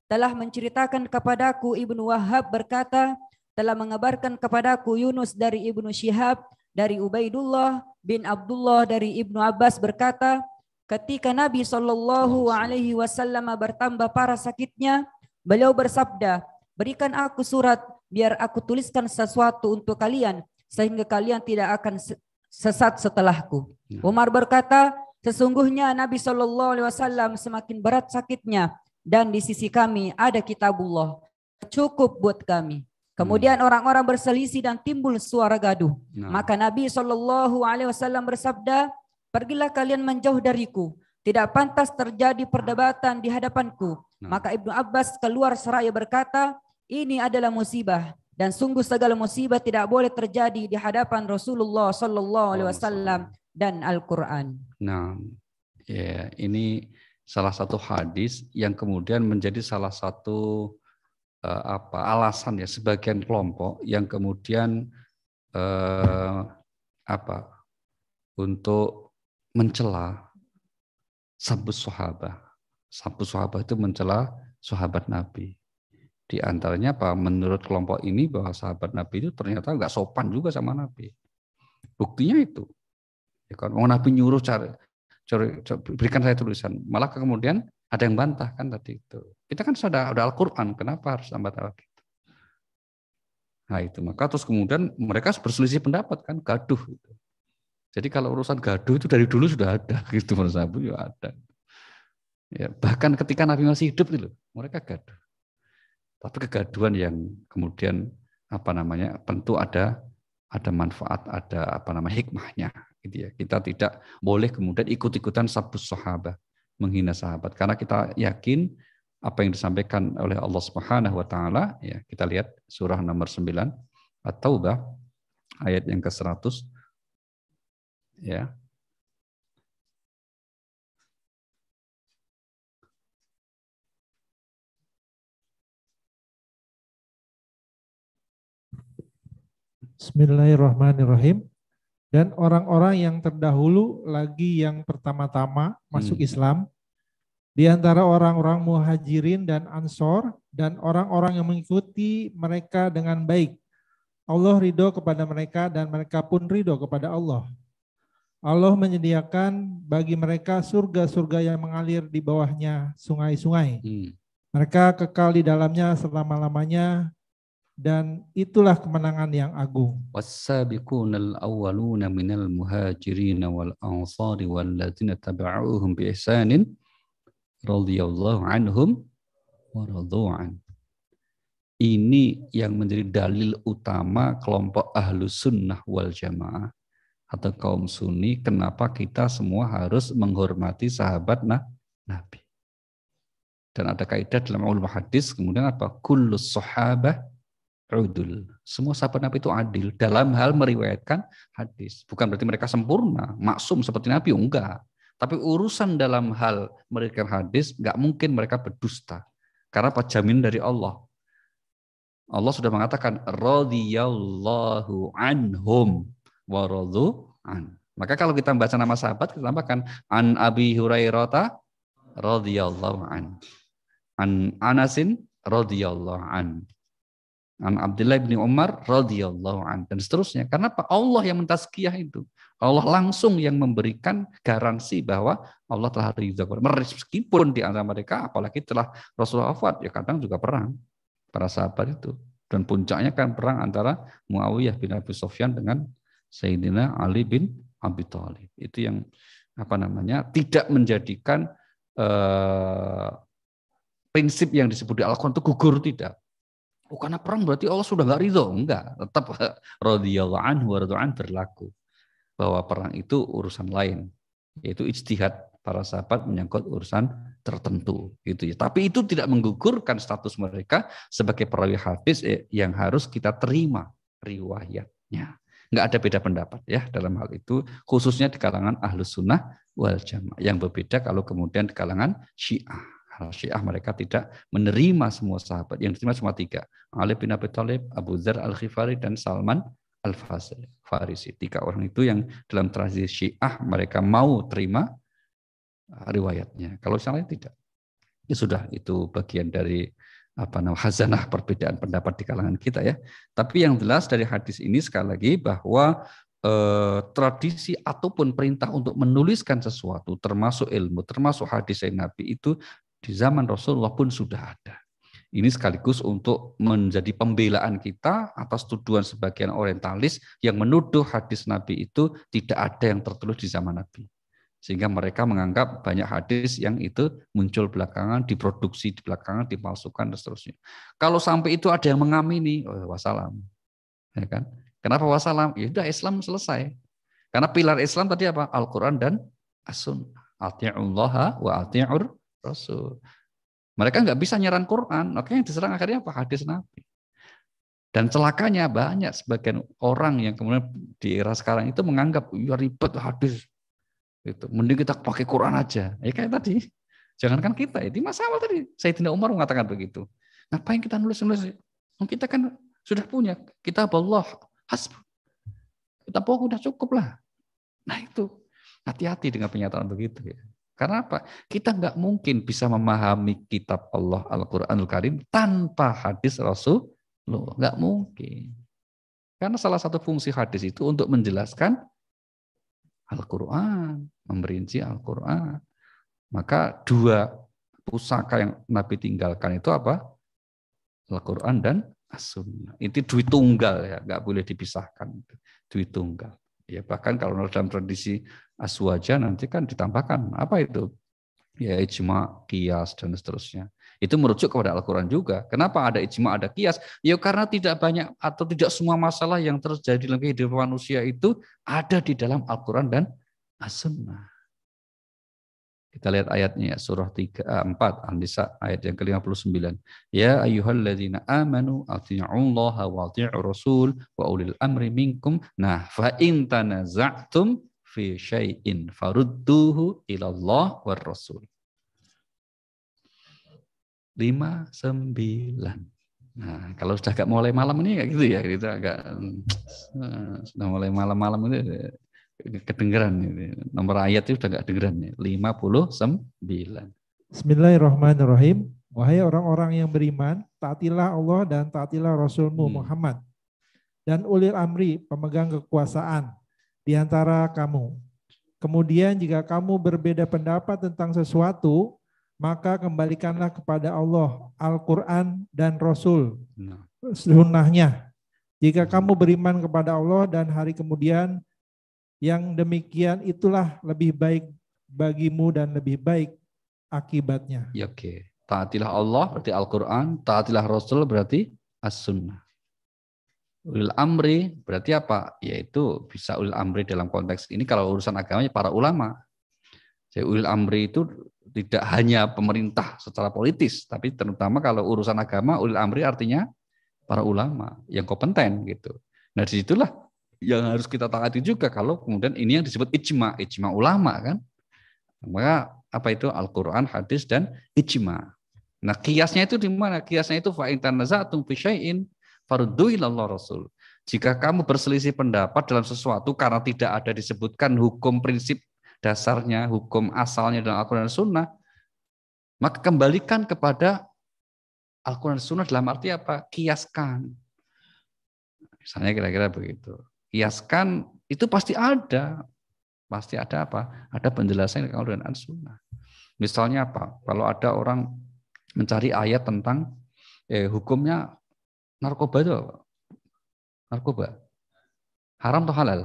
telah menceritakan kepadaku Ibnu Wahab berkata telah mengabarkan kepadaku Yunus dari Ibnu Syihab dari Ubaidullah bin Abdullah dari Ibnu Abbas berkata, ketika Nabi Shallallahu alaihi wasallam bertambah parah sakitnya, beliau bersabda, "Berikan aku surat biar aku tuliskan sesuatu untuk kalian sehingga kalian tidak akan sesat setelahku." Ya. Umar berkata, "Sesungguhnya Nabi Shallallahu alaihi wasallam semakin berat sakitnya dan di sisi kami ada kitabullah, cukup buat kami." Kemudian hmm. orang-orang berselisih dan timbul suara gaduh. Nah. Maka Nabi Shallallahu Alaihi Wasallam bersabda, pergilah kalian menjauh dariku. Tidak pantas terjadi perdebatan di hadapanku. Nah. Maka Ibnu Abbas keluar seraya berkata, ini adalah musibah dan sungguh segala musibah tidak boleh terjadi di hadapan Rasulullah Shallallahu Alaihi Wasallam dan Al-Quran. Nah, ya yeah, ini salah satu hadis yang kemudian menjadi salah satu eh, apa alasan ya sebagian kelompok yang kemudian eh, apa untuk mencela sabu sahabat. sabu sahabat itu mencela sahabat Nabi. Di antaranya apa? Menurut kelompok ini bahwa sahabat Nabi itu ternyata nggak sopan juga sama Nabi. Buktinya itu. Ya kan, mau Nabi nyuruh cari, cari, cari, berikan saya tulisan. Malah kemudian ada yang bantah kan tadi itu. Kita kan sudah ada Al-Quran, kenapa harus tambah Alkitab? Gitu? Nah itu maka terus kemudian mereka berselisih pendapat kan gaduh. Gitu. Jadi kalau urusan gaduh itu dari dulu sudah ada (laughs) gitu menurut saya ya ada. Ya, bahkan ketika Nabi masih hidup itu mereka gaduh. Tapi kegaduhan yang kemudian apa namanya tentu ada ada manfaat, ada apa namanya hikmahnya gitu ya. Kita tidak boleh kemudian ikut-ikutan sabus sahabat menghina sahabat karena kita yakin apa yang disampaikan oleh Allah Subhanahu wa taala ya kita lihat surah nomor 9 At-Taubah ayat yang ke-100 ya Bismillahirrahmanirrahim. Dan orang-orang yang terdahulu lagi yang pertama-tama masuk hmm. Islam, di antara orang-orang muhajirin dan ansor dan orang-orang yang mengikuti mereka dengan baik. Allah ridho kepada mereka dan mereka pun ridho kepada Allah. Allah menyediakan bagi mereka surga-surga yang mengalir di bawahnya sungai-sungai. Hmm. Mereka kekal di dalamnya selama-lamanya dan itulah kemenangan yang agung. Wassabiqunal awwaluna minal muhajirin wal ansari ladzina tabi'uuhum bi ihsanin radhiyallahu anhum Ini yang menjadi dalil utama kelompok ahlu sunnah wal jamaah atau kaum sunni kenapa kita semua harus menghormati sahabat nah, nabi. Dan ada kaidah dalam ulama hadis kemudian apa? Kullu sahabah udul. Semua sahabat nabi itu adil dalam hal meriwayatkan hadis. Bukan berarti mereka sempurna, maksum seperti nabi, enggak. Tapi urusan dalam hal mereka hadis, nggak mungkin mereka berdusta. Karena apa? dari Allah. Allah sudah mengatakan, radhiyallahu anhum wa an. Maka kalau kita membaca nama sahabat, kita tambahkan an Abi Hurairata radhiyallahu an. An Anasin radhiyallahu an. An Abdullah bin Umar radhiyallahu an dan seterusnya. Karena apa? Allah yang mentaskiyah itu. Allah langsung yang memberikan garansi bahwa Allah telah kepada meskipun di antara mereka apalagi telah Rasulullah wafat ya kadang juga perang para sahabat itu dan puncaknya kan perang antara Muawiyah bin Abi Sufyan dengan Sayyidina Ali bin Abi Thalib. Itu yang apa namanya? tidak menjadikan eh, prinsip yang disebut di Al-Qur'an itu gugur tidak. Oh, karena perang berarti Allah sudah nggak ridho. Enggak, tetap (laughs) radhiyallahu anhu wardu'an berlaku. Bahwa perang itu urusan lain, yaitu ijtihad para sahabat menyangkut urusan tertentu gitu ya. Tapi itu tidak menggugurkan status mereka sebagai perawi hadis eh, yang harus kita terima riwayatnya. Enggak ada beda pendapat ya dalam hal itu khususnya di kalangan ahlus sunnah wal jamaah yang berbeda kalau kemudian di kalangan syiah Syiah mereka tidak menerima semua sahabat. Yang diterima cuma tiga. Ali bin Abi Thalib, Abu Dzar al Khifari, dan Salman Al-Farisi. Tiga orang itu yang dalam tradisi Syiah mereka mau terima riwayatnya. Kalau misalnya tidak. Ya sudah itu bagian dari apa namanya hazanah perbedaan pendapat di kalangan kita ya. Tapi yang jelas dari hadis ini sekali lagi bahwa eh, tradisi ataupun perintah untuk menuliskan sesuatu termasuk ilmu, termasuk hadis Nabi itu di zaman Rasulullah pun sudah ada. Ini sekaligus untuk menjadi pembelaan kita atas tuduhan sebagian orientalis yang menuduh hadis Nabi itu tidak ada yang tertulis di zaman Nabi. Sehingga mereka menganggap banyak hadis yang itu muncul belakangan, diproduksi di belakangan, dipalsukan, dan seterusnya. Kalau sampai itu ada yang mengamini, oh, wassalam. Ya kan? Kenapa wassalam? Ya sudah Islam selesai. Karena pilar Islam tadi apa? Al-Quran dan As-Sunnah. Allah wa ati'ur Rasul. Mereka nggak bisa nyerang Quran, oke yang diserang akhirnya apa? Hadis Nabi. Dan celakanya banyak sebagian orang yang kemudian di era sekarang itu menganggap ya ribet hadis itu mending kita pakai Quran aja. Ya kayak tadi. Jangankan kita, itu masa awal tadi Sayyidina Umar mengatakan begitu. Ngapain kita nulis-nulis? Kita kan sudah punya kita Allah hasb. Kita pokoknya sudah cukup lah. Nah itu hati-hati dengan pernyataan begitu ya. Karena apa? Kita nggak mungkin bisa memahami kitab Allah Al-Quranul Karim tanpa hadis Rasul. Nggak mungkin. Karena salah satu fungsi hadis itu untuk menjelaskan Al-Quran, memerinci Al-Quran. Maka dua pusaka yang Nabi tinggalkan itu apa? Al-Quran dan As-Sunnah. Itu duit tunggal ya, nggak boleh dipisahkan. Duit tunggal. Ya bahkan kalau dalam tradisi aswaja nanti kan ditambahkan apa itu ya ijma kias dan seterusnya itu merujuk kepada Al-Quran juga kenapa ada ijma ada kias ya karena tidak banyak atau tidak semua masalah yang terjadi dalam kehidupan manusia itu ada di dalam Al-Quran dan As-Sunnah kita lihat ayatnya ya, surah 3 4 eh, An-Nisa ayat yang ke-59. Ya ayuhalladzina amanu atii'ullaha wa atii'ur rasul wa ulil amri minkum. Nah, fa tanaza'tum fi syai'in farudduhu ilallah war rasul. sembilan Nah, kalau sudah agak mulai malam ini kayak gitu ya, gitu agak eh, sudah mulai malam-malam ini kedengeran ini. Nomor ayat itu sudah enggak kedengeran ya. 59. Bismillahirrahmanirrahim. Wahai orang-orang yang beriman, taatilah Allah dan taatilah Rasulmu hmm. Muhammad. Dan ulil amri, pemegang kekuasaan, di antara kamu. Kemudian jika kamu berbeda pendapat tentang sesuatu, maka kembalikanlah kepada Allah Al-Quran dan Rasul nah. sunnahnya. Jika kamu beriman kepada Allah dan hari kemudian, yang demikian itulah lebih baik bagimu dan lebih baik akibatnya. Ya, Oke, okay. taatilah Allah berarti Al-Quran, taatilah Rasul berarti As-Sunnah ulil amri berarti apa? Yaitu bisa ulil amri dalam konteks ini kalau urusan agamanya para ulama. Jadi ulil amri itu tidak hanya pemerintah secara politis, tapi terutama kalau urusan agama ulil amri artinya para ulama yang kompeten gitu. Nah disitulah yang harus kita taati juga kalau kemudian ini yang disebut ijma, ijma ulama kan. Maka apa itu Al-Qur'an, hadis dan ijma. Nah, kiasnya itu di mana? Kiasnya itu fa'intan naza tanazatum fi syai'in fardu ilallah rasul. Jika kamu berselisih pendapat dalam sesuatu karena tidak ada disebutkan hukum prinsip dasarnya, hukum asalnya dalam Al-Quran dan Sunnah, maka kembalikan kepada Al-Quran dan Sunnah dalam arti apa? Kiaskan. Misalnya kira-kira begitu. Kiaskan itu pasti ada. Pasti ada apa? Ada penjelasan dari Al-Quran dan Sunnah. Misalnya apa? Kalau ada orang mencari ayat tentang eh, hukumnya Narkoba itu apa? Narkoba. Haram atau halal?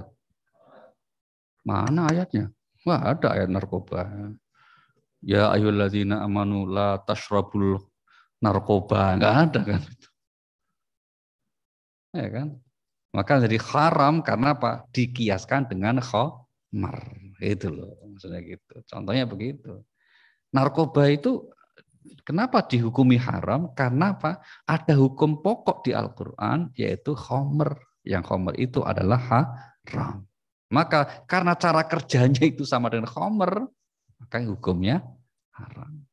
Mana ayatnya? Wah ada ayat narkoba. Ya ayyuhallazina amanu la tashrabul narkoba. Enggak ada kan itu. Ya kan? Maka jadi haram karena apa? Dikiaskan dengan khomar, Itu loh maksudnya gitu. Contohnya begitu. Narkoba itu Kenapa dihukumi haram? Karena apa? Ada hukum pokok di Al-Quran, yaitu homer. Yang homer itu adalah haram. Maka karena cara kerjanya itu sama dengan homer, maka hukumnya haram.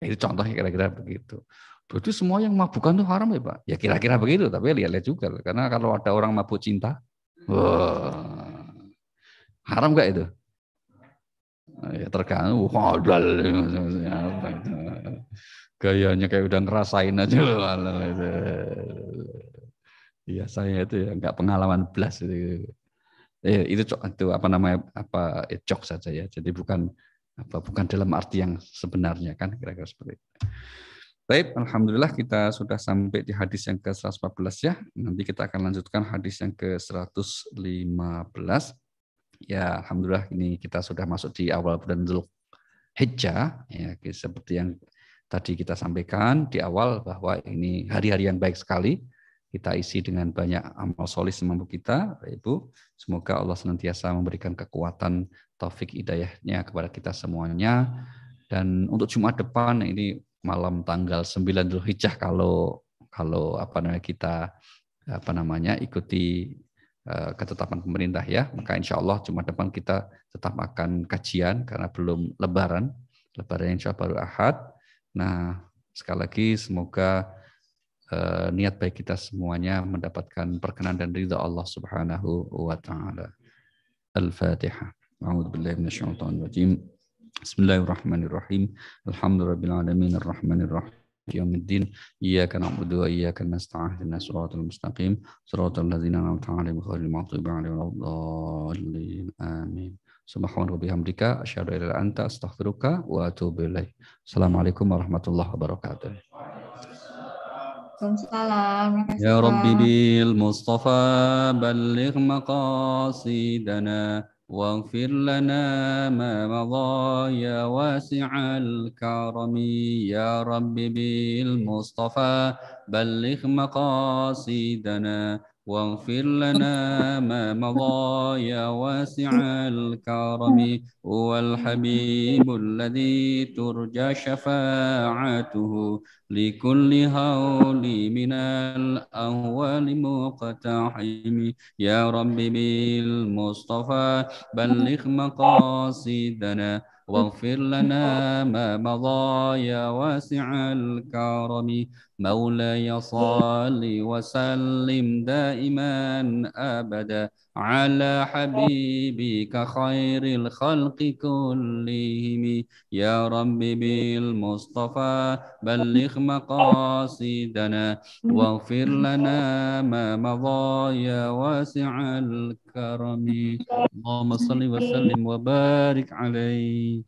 Nah, itu contohnya kira-kira begitu. Berarti semua yang mabukan itu haram ya Pak? Ya kira-kira begitu, tapi lihat-lihat juga. Karena kalau ada orang mabuk cinta, wah, haram gak itu? Ya tergantung, halal gayanya kayak udah ngerasain aja loh. Iya saya itu ya nggak pengalaman belas itu. Eh, itu itu apa namanya apa eh, cok saja ya. Jadi bukan apa bukan dalam arti yang sebenarnya kan kira-kira seperti itu. Baik, alhamdulillah kita sudah sampai di hadis yang ke-114 ya. Nanti kita akan lanjutkan hadis yang ke-115. Ya, alhamdulillah ini kita sudah masuk di awal bulan Zulhijjah ya seperti yang tadi kita sampaikan di awal bahwa ini hari-hari yang baik sekali. Kita isi dengan banyak amal solis semampu kita, Bapak Ibu. Semoga Allah senantiasa memberikan kekuatan taufik hidayahnya kepada kita semuanya. Dan untuk Jumat depan ini malam tanggal 9 Dzulhijjah kalau kalau apa namanya kita apa namanya ikuti eh, ketetapan pemerintah ya maka insya Allah Jumat depan kita tetap akan kajian karena belum Lebaran Lebaran insya Allah baru Ahad Nah, sekali lagi semoga eh, niat baik kita semuanya mendapatkan perkenan dan ridha Allah Subhanahu wa taala. Al-Fatihah. A'udzu billahi minasyaitonir rajim. Bismillahirrahmanirrahim. Alhamdulillahirabbil alamin arrahmanirrahim. يوم الدين إياك نعبد وإياك نستعين صراط المستقيم صراط الذين أنعمت عليهم غير المغضوب عليهم ولا الضالين آمين bihamdika asyhadu an anta astaghfiruka wa atubu Assalamualaikum warahmatullahi wabarakatuh. Ya, ya Rabbi bil Mustafa balligh maqasidana واغفر لنا ما مضى يا واسع الكرم يا رب بالمصطفى بلغ مقاصدنا واغفر لنا ما مضى يا واسع الكرم هو الحبيب الذي ترجى شفاعته لكل هول من الأهوال مقتحم يا رب بالمصطفى بلغ مقاصدنا واغفر لنا ما مضى يا واسع الكرم مولاي صل وسلم دائما أبدا على حبيبك خير الخلق كلهم يا رب بالمصطفى بلغ مقاصدنا واغفر لنا ما مضى يا واسع الكرم اللهم صل وسلم وبارك عليه